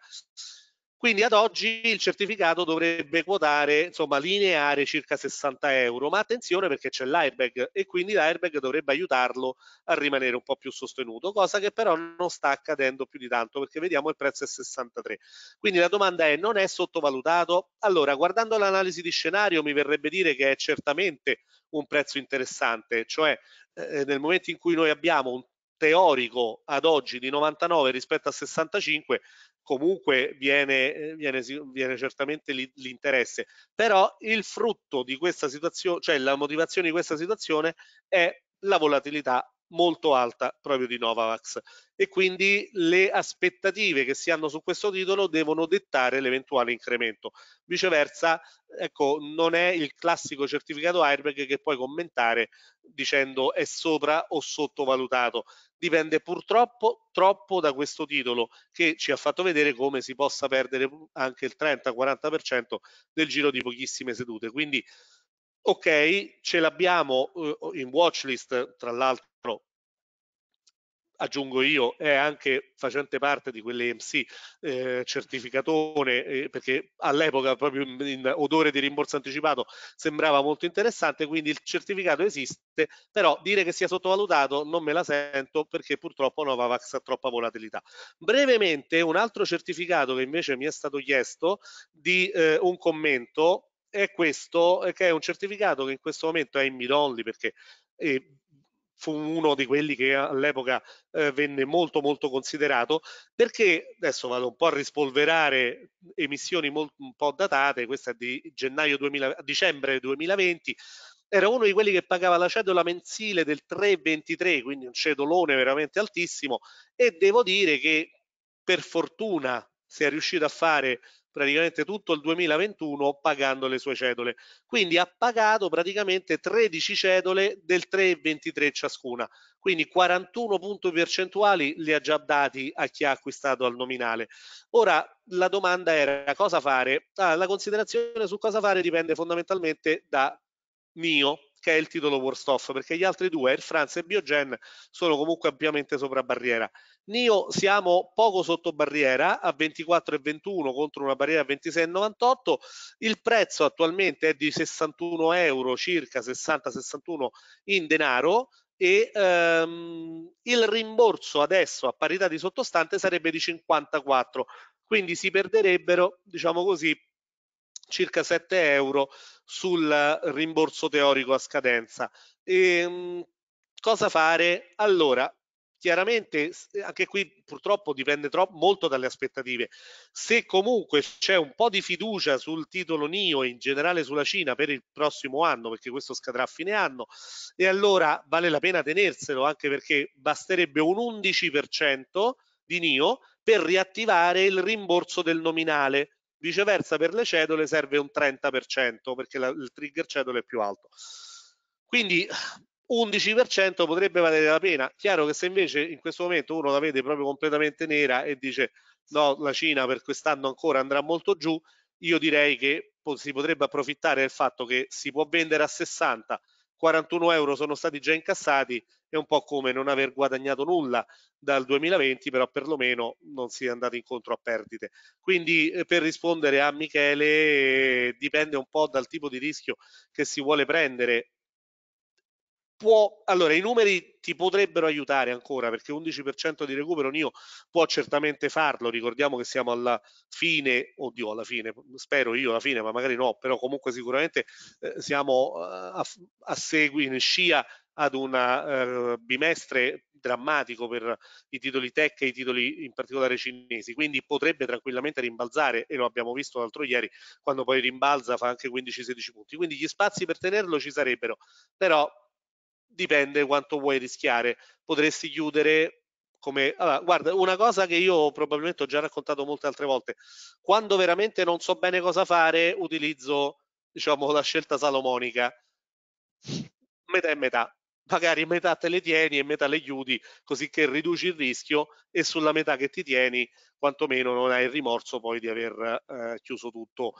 Quindi ad oggi il certificato dovrebbe quotare, insomma, lineare circa 60 euro, ma attenzione perché c'è l'airbag e quindi l'airbag dovrebbe aiutarlo a rimanere un po' più sostenuto, cosa che però non sta accadendo più di tanto perché vediamo il prezzo è 63. Quindi la domanda è, non è sottovalutato? Allora, guardando l'analisi di scenario mi verrebbe dire che è certamente un prezzo interessante, cioè eh, nel momento in cui noi abbiamo un teorico ad oggi di 99 rispetto a 65 comunque viene, eh, viene, viene certamente l'interesse, però il frutto di questa situazione, cioè la motivazione di questa situazione è la volatilità molto alta proprio di Novavax e quindi le aspettative che si hanno su questo titolo devono dettare l'eventuale incremento. Viceversa, ecco, non è il classico certificato airbag che puoi commentare dicendo è sopra o sottovalutato. Dipende purtroppo troppo da questo titolo che ci ha fatto vedere come si possa perdere anche il 30-40% nel giro di pochissime sedute. Quindi ok, ce l'abbiamo eh, in watchlist, tra l'altro aggiungo io, è anche facente parte di quell'EMC eh, certificatone, eh, perché all'epoca proprio in, in, odore di rimborso anticipato sembrava molto interessante, quindi il certificato esiste, però dire che sia sottovalutato non me la sento perché purtroppo Novavax ha troppa volatilità. Brevemente un altro certificato che invece mi è stato chiesto di eh, un commento è questo, che è un certificato che in questo momento è in midolli perché eh, fu uno di quelli che all'epoca eh, venne molto molto considerato perché adesso vado un po' a rispolverare emissioni molto, un po' datate, questa è di gennaio 2000, dicembre 2020 era uno di quelli che pagava la cedola mensile del 3,23, quindi un cedolone veramente altissimo e devo dire che per fortuna si è riuscito a fare praticamente tutto il 2021 pagando le sue cedole. Quindi ha pagato praticamente 13 cedole del 3,23 ciascuna. Quindi 41 punti percentuali li ha già dati a chi ha acquistato al nominale. Ora la domanda era cosa fare? Ah, la considerazione su cosa fare dipende fondamentalmente da mio che è il titolo worst off, perché gli altri due, Air France e Biogen, sono comunque ampiamente sopra barriera. Nio siamo poco sotto barriera a 24,21 contro una barriera a 26,98. Il prezzo attualmente è di 61 euro, circa 60-61 in denaro e ehm, il rimborso adesso a parità di sottostante sarebbe di 54 quindi si perderebbero diciamo così circa 7 euro sul rimborso teorico a scadenza. E, ehm, cosa fare? Allora, chiaramente anche qui purtroppo dipende troppo, molto dalle aspettative. Se comunque c'è un po' di fiducia sul titolo NIO e in generale sulla Cina per il prossimo anno, perché questo scadrà a fine anno, e allora vale la pena tenerselo anche perché basterebbe un 11% di NIO per riattivare il rimborso del nominale viceversa per le cedole serve un 30% perché la, il trigger cedole è più alto. Quindi 11% potrebbe valere la pena. Chiaro che se invece in questo momento uno la vede proprio completamente nera e dice no, la Cina per quest'anno ancora andrà molto giù, io direi che si potrebbe approfittare del fatto che si può vendere a 60, 41 euro sono stati già incassati, è un po' come non aver guadagnato nulla dal 2020, però perlomeno non si è andati incontro a perdite. Quindi eh, per rispondere a Michele, eh, dipende un po' dal tipo di rischio che si vuole prendere. Può, allora, i numeri ti potrebbero aiutare ancora perché 11% di recupero NIO può certamente farlo. Ricordiamo che siamo alla fine, oddio, alla fine, spero io alla fine, ma magari no, però comunque sicuramente eh, siamo eh, a, a segui in scia ad un eh, bimestre drammatico per i titoli tech e i titoli in particolare cinesi, quindi potrebbe tranquillamente rimbalzare e lo abbiamo visto l'altro ieri, quando poi rimbalza fa anche 15-16 punti, quindi gli spazi per tenerlo ci sarebbero, però dipende quanto vuoi rischiare, potresti chiudere come allora, guarda una cosa che io probabilmente ho già raccontato molte altre volte quando veramente non so bene cosa fare utilizzo diciamo la scelta salomonica metà e metà magari metà te le tieni e metà le chiudi così che riduci il rischio e sulla metà che ti tieni quantomeno non hai il rimorso poi di aver eh, chiuso tutto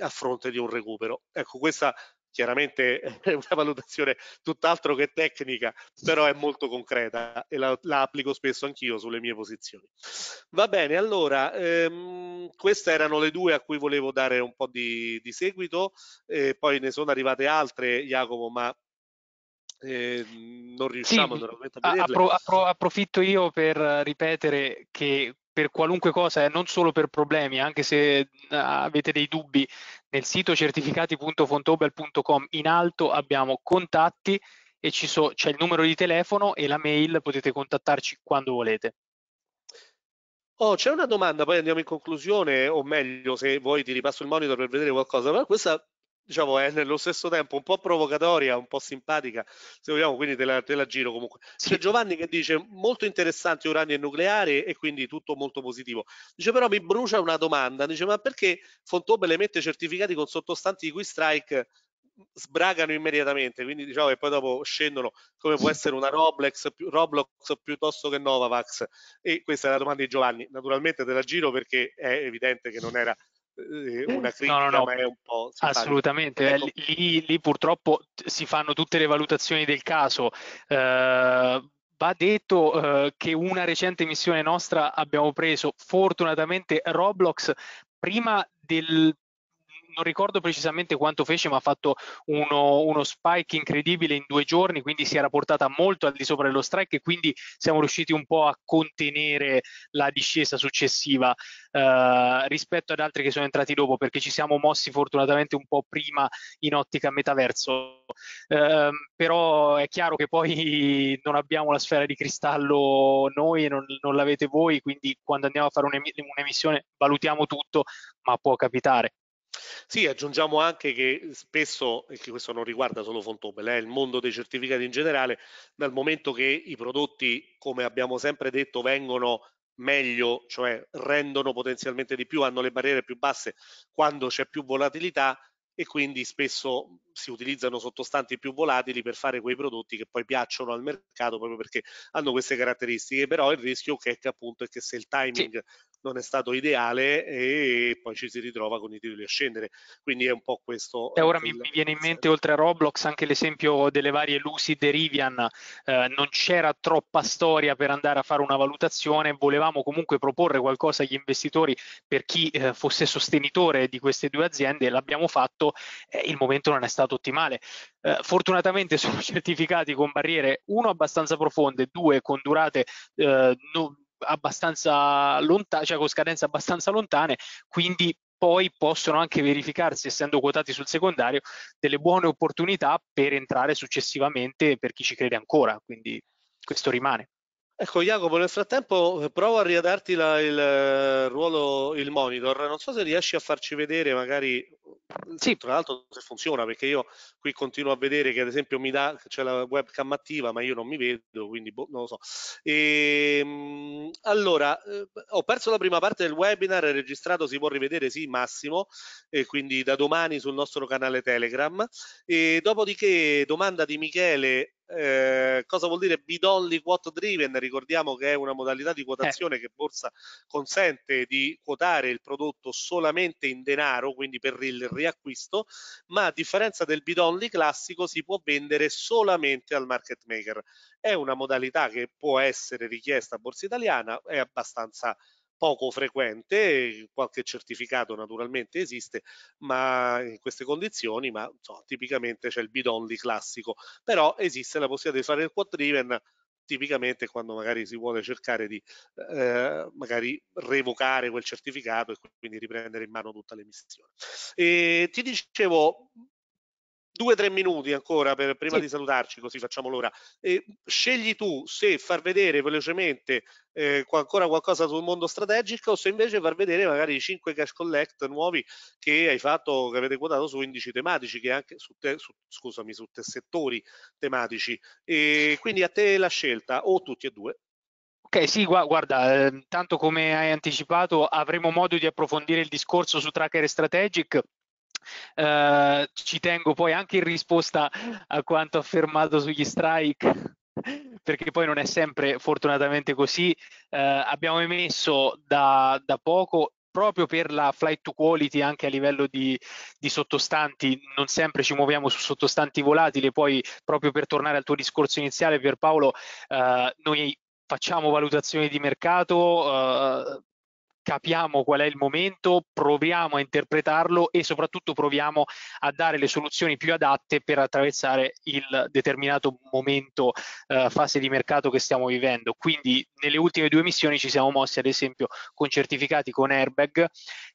a fronte di un recupero. Ecco, questa chiaramente è una valutazione tutt'altro che tecnica, però è molto concreta e la, la applico spesso anch'io sulle mie posizioni. Va bene, allora, ehm, queste erano le due a cui volevo dare un po' di, di seguito, eh, poi ne sono arrivate altre, Jacopo, ma eh, non riusciamo sì, normalmente a vederle. Appro- appro- approfitto io per ripetere che per qualunque cosa, eh, non solo per problemi, anche se avete dei dubbi, nel sito certificati.fontobel.com in alto abbiamo contatti e so, c'è il numero di telefono e la mail, potete contattarci quando volete. Oh, c'è una domanda, poi andiamo in conclusione, o meglio, se vuoi ti ripasso il monitor per vedere qualcosa, però questa diciamo è nello stesso tempo un po' provocatoria, un po' simpatica, se vogliamo, quindi te la, te la giro comunque. Sì. C'è Giovanni che dice molto interessante uranio e nucleare e quindi tutto molto positivo. Dice però mi brucia una domanda, dice ma perché le mette certificati con sottostanti di cui strike sbragano immediatamente, quindi diciamo che poi dopo scendono come può essere una Roblox, Roblox piuttosto che Novavax. E questa è la domanda di Giovanni. Naturalmente te la giro perché è evidente che non era eh, eh, una critica, no, no, no. è un po'... Assolutamente, fa... ecco. lì, lì, purtroppo si fanno tutte le valutazioni del caso. Eh, va detto eh, che una recente missione nostra abbiamo preso fortunatamente Roblox prima del non ricordo precisamente quanto fece, ma ha fatto uno, uno, spike incredibile in due giorni, quindi si era portata molto al di sopra dello strike e quindi siamo riusciti un po' a contenere la discesa successiva eh, rispetto ad altri che sono entrati dopo, perché ci siamo mossi fortunatamente un po' prima in ottica metaverso. Eh, però è chiaro che poi non abbiamo la sfera di cristallo noi non, non l'avete voi, quindi quando andiamo a fare un'emissione valutiamo tutto, ma può capitare. Sì, aggiungiamo anche che spesso, e che questo non riguarda solo Fontobel, è eh, il mondo dei certificati in generale, dal momento che i prodotti, come abbiamo sempre detto, vengono meglio, cioè rendono potenzialmente di più, hanno le barriere più basse quando c'è più volatilità e quindi spesso si utilizzano sottostanti più volatili per fare quei prodotti che poi piacciono al mercato proprio perché hanno queste caratteristiche, però il rischio che è che appunto è che se il timing sì non è stato ideale e poi ci si ritrova con i titoli a scendere. Quindi è un po' questo. E ora il... mi viene in mente oltre a Roblox anche l'esempio delle varie Lucid e Rivian, eh, non c'era troppa storia per andare a fare una valutazione, volevamo comunque proporre qualcosa agli investitori per chi eh, fosse sostenitore di queste due aziende, e l'abbiamo fatto, eh, il momento non è stato ottimale. Eh, fortunatamente sono certificati con barriere uno abbastanza profonde, due con durate eh, no, abbastanza lontane, cioè con scadenze abbastanza lontane, quindi poi possono anche verificarsi, essendo quotati sul secondario, delle buone opportunità per entrare successivamente per chi ci crede ancora, quindi questo rimane. Ecco Jacopo, nel frattempo eh, provo a riadarti la, il eh, ruolo, il monitor, non so se riesci a farci vedere magari, sì. tra l'altro se funziona, perché io qui continuo a vedere che ad esempio mi dà, c'è la webcam attiva ma io non mi vedo, quindi boh, non lo so. E, ehm, allora, eh, ho perso la prima parte del webinar, è registrato, si può rivedere, sì Massimo, e quindi da domani sul nostro canale Telegram. E dopodiché domanda di Michele eh, cosa vuol dire bid quote driven? Ricordiamo che è una modalità di quotazione eh. che borsa consente di quotare il prodotto solamente in denaro, quindi per il riacquisto, ma a differenza del bid classico si può vendere solamente al market maker. È una modalità che può essere richiesta a borsa italiana, è abbastanza poco frequente, qualche certificato naturalmente esiste, ma in queste condizioni, ma so, tipicamente c'è il bid only classico, però esiste la possibilità di fare il quad driven tipicamente quando magari si vuole cercare di eh, magari revocare quel certificato e quindi riprendere in mano tutta l'emissione. E ti dicevo, due o tre minuti ancora per, prima sì. di salutarci, così facciamo l'ora. Eh, scegli tu se far vedere velocemente eh, ancora qualcosa sul mondo strategico o se invece far vedere magari i 5 cash collect nuovi che hai fatto, che avete quotato su indici tematici, che anche su, te, su, scusami, su te settori tematici. E quindi a te la scelta o tutti e due. Ok, sì, guarda, eh, tanto come hai anticipato avremo modo di approfondire il discorso su Tracker e Strategic Uh, ci tengo poi anche in risposta a quanto affermato sugli strike, perché poi non è sempre fortunatamente così. Uh, abbiamo emesso da, da poco proprio per la flight to quality anche a livello di, di, sottostanti, non sempre ci muoviamo su sottostanti volatili, poi proprio per tornare al tuo discorso iniziale Pierpaolo, eh, noi facciamo valutazioni di mercato, eh, capiamo qual è il momento, proviamo a interpretarlo e soprattutto proviamo a dare le soluzioni più adatte per attraversare il determinato momento, eh, fase di mercato che stiamo vivendo. Quindi nelle ultime due missioni ci siamo mossi ad esempio con certificati con airbag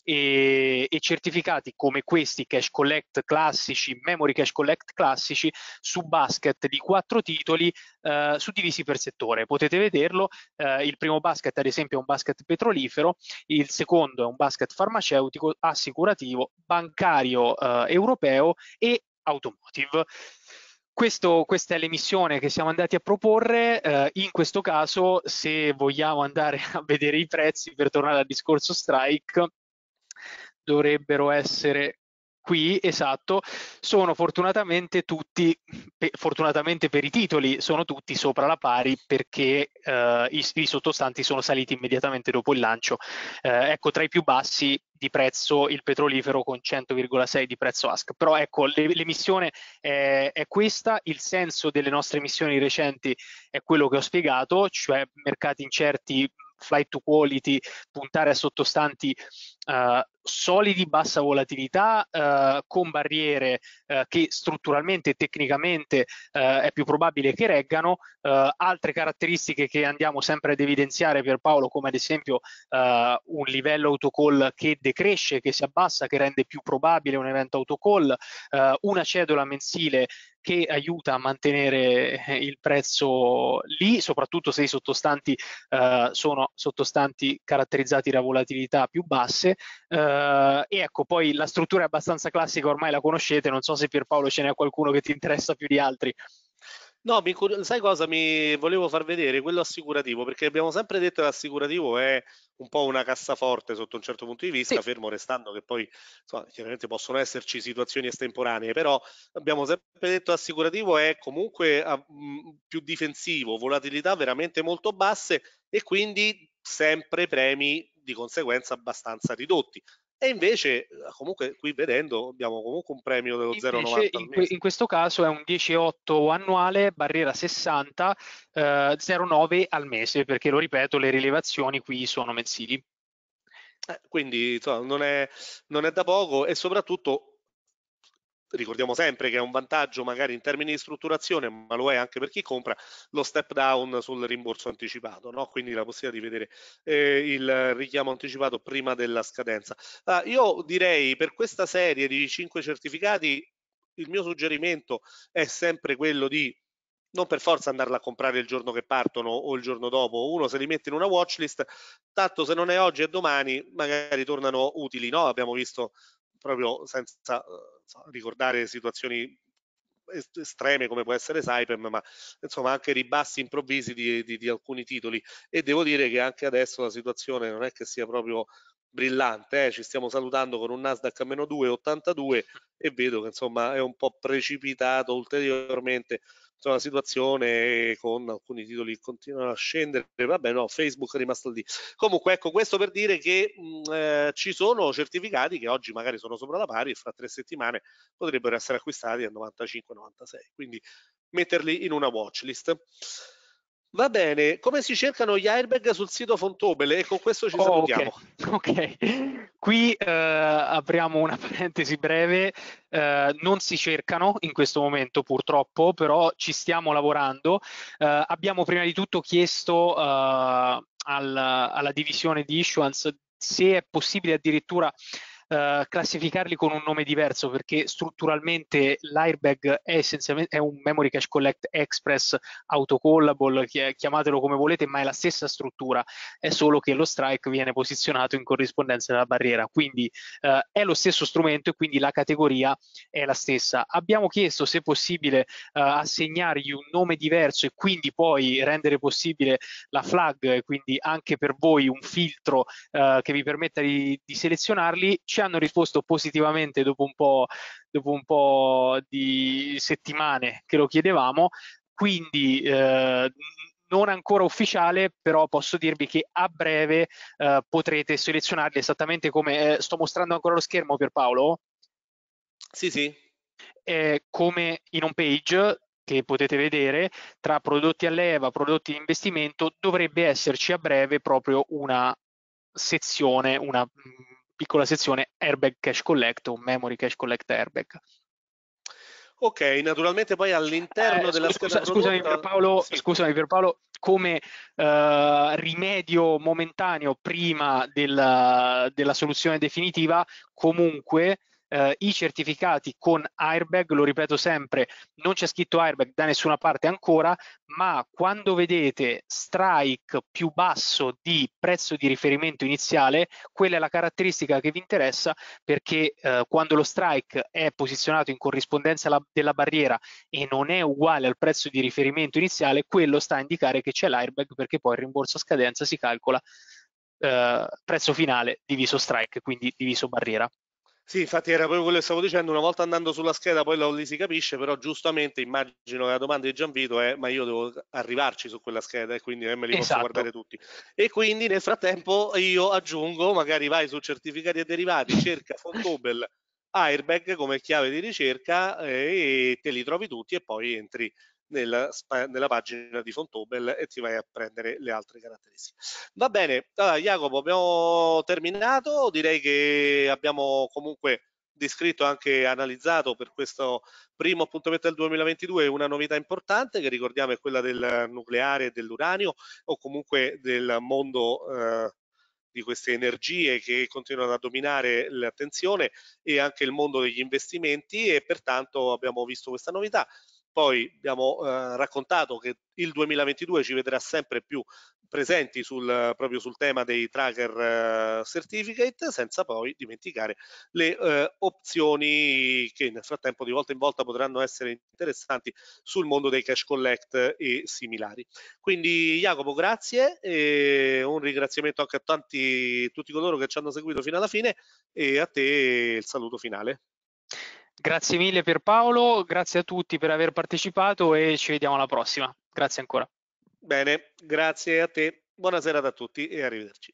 e, e certificati come questi cash collect classici, memory cash collect classici su basket di quattro titoli eh, suddivisi per settore. Potete vederlo, eh, il primo basket ad esempio è un basket petrolifero il secondo è un basket farmaceutico, assicurativo, bancario eh, europeo e automotive. Questo, questa è l'emissione che siamo andati a proporre, eh, in questo caso se vogliamo andare a vedere i prezzi per tornare al discorso strike dovrebbero essere qui, esatto, sono fortunatamente tutti, fortunatamente per i titoli, sono tutti sopra la pari perché eh, i, i, sottostanti sono saliti immediatamente dopo il lancio. Eh, ecco, tra i più bassi di prezzo il petrolifero con 100,6 di prezzo ASC. Però ecco, l'emissione è, è, questa, il senso delle nostre emissioni recenti è quello che ho spiegato, cioè mercati incerti, flight to quality, puntare a sottostanti eh, solidi, bassa volatilità, uh, con barriere uh, che strutturalmente e tecnicamente è più probabile che reggano, altre caratteristiche che andiamo sempre ad evidenziare per Paolo come ad esempio un livello autocall che decresce, che si abbassa, che rende più probabile un evento autocall, una cedola mensile che aiuta a mantenere il prezzo lì, soprattutto se i sottostanti sono sottostanti caratterizzati da volatilità più basse eh, e ecco, poi la struttura è abbastanza classica, ormai la conoscete, non so se Pierpaolo ce n'è qualcuno che ti interessa più di altri. No, mi, sai cosa mi volevo far vedere? Quello assicurativo, perché abbiamo sempre detto che l'assicurativo è un po' una cassaforte sotto un certo punto di vista, sì. fermo restando che poi insomma, chiaramente possono esserci situazioni estemporanee, però abbiamo sempre detto che l'assicurativo è comunque ah, mm, più difensivo, volatilità veramente molto basse e quindi sempre premi di conseguenza abbastanza ridotti. E invece, eh, comunque, qui vedendo, abbiamo comunque un premio dello 0,90. In, in, questo caso è un 10,8 annuale, barriera 60, eh, 0,9 al mese, perché lo ripeto, le rilevazioni qui sono mensili. Eh, quindi insomma, non, è, non è da poco e soprattutto ricordiamo sempre che è un vantaggio magari in termini di strutturazione, ma lo è anche per chi compra, lo step down sul rimborso anticipato, no? quindi la possibilità di vedere eh, il richiamo anticipato prima della scadenza. Ah, io direi per questa serie di 5 certificati, il mio suggerimento è sempre quello di non per forza andarla a comprare il giorno che partono o il giorno dopo, uno se li mette in una watchlist, tanto se non è oggi e domani magari tornano utili, no? abbiamo visto proprio senza ricordare situazioni estreme come può essere Saipem, ma insomma anche ribassi improvvisi di, di, di, alcuni titoli e devo dire che anche adesso la situazione non è che sia proprio brillante, eh? ci stiamo salutando con un Nasdaq a meno 2,82 e vedo che insomma è un po' precipitato ulteriormente insomma, la situazione con alcuni titoli che continuano a scendere, vabbè no, Facebook è rimasto lì. Comunque ecco, questo per dire che mh, mm, eh, ci sono certificati che oggi magari sono sopra la pari e fra tre settimane potrebbero essere acquistati a 95-96, quindi metterli in una watch list. Va bene, come si cercano gli airbag sul sito Fontobele? E con questo ci oh, salutiamo. Ok, okay. qui eh, apriamo una parentesi breve, eh, non si cercano in questo momento purtroppo, però ci stiamo lavorando. Eh, abbiamo prima di tutto chiesto eh, al, alla divisione di issuance se è possibile addirittura eh, classificarli con un nome diverso perché strutturalmente l'airbag è essenzialmente è un memory cache collect express autocollable chiamatelo come volete, ma è la stessa struttura, è solo che lo strike viene posizionato in corrispondenza della barriera, quindi eh, è lo stesso strumento e quindi la categoria è la stessa. Abbiamo chiesto se è possibile eh, assegnargli un nome diverso e quindi poi rendere possibile la flag, quindi anche per voi un filtro eh, che vi permetta di, di selezionarli ci hanno risposto positivamente dopo un po', dopo un po di settimane che lo chiedevamo, quindi eh, non ancora ufficiale, però posso dirvi che a breve eh, potrete selezionarli esattamente come eh, sto mostrando ancora lo schermo per Paolo. Sì, sì. Eh, come in home page che potete vedere tra prodotti a leva, prodotti di investimento, dovrebbe esserci a breve proprio una sezione, una piccola sezione Airbag Cache Collect o Memory Cache Collect Airbag. Ok, naturalmente poi all'interno eh, della scusa, scusami, prodotta... Pierpaolo, sì. scusami Pierpaolo, come eh, rimedio momentaneo prima della, della soluzione definitiva, comunque eh, i certificati con airbag, lo ripeto sempre, non c'è scritto airbag da nessuna parte ancora, ma quando vedete strike più basso di prezzo di riferimento iniziale, quella è la caratteristica che vi interessa perché eh, quando lo strike è posizionato in corrispondenza la, della barriera e non è uguale al prezzo di riferimento iniziale, quello sta a indicare che c'è l'airbag perché poi il rimborso a scadenza si calcola eh, prezzo finale diviso strike, quindi diviso barriera. Sì, infatti era proprio quello che stavo dicendo, una volta andando sulla scheda poi lì si capisce, però giustamente immagino che la domanda di Gianvito è ma io devo arrivarci su quella scheda e quindi non eh, me li esatto. posso guardare tutti. E quindi nel frattempo io aggiungo, magari vai su certificati e derivati, cerca Fontobel airbag come chiave di ricerca eh, e te li trovi tutti e poi entri nella, nella pagina di Fontobel e ti vai a prendere le altre caratteristiche. Va bene, allora, Jacopo, abbiamo terminato, direi che abbiamo comunque descritto anche analizzato per questo primo appuntamento del 2022 una novità importante che ricordiamo è quella del nucleare e dell'uranio o comunque del mondo eh, di queste energie che continuano a dominare l'attenzione e anche il mondo degli investimenti e pertanto abbiamo visto questa novità poi abbiamo eh, raccontato che il 2022 ci vedrà sempre più presenti sul, proprio sul tema dei tracker eh, certificate, senza poi dimenticare le eh, opzioni che nel frattempo di volta in volta potranno essere interessanti sul mondo dei cash collect e similari. Quindi Jacopo, grazie e un ringraziamento anche a tanti, tutti coloro che ci hanno seguito fino alla fine e a te il saluto finale. Grazie mille Pierpaolo, grazie a tutti per aver partecipato e ci vediamo alla prossima. Grazie ancora. Bene, grazie a te. Buonasera a tutti e arrivederci.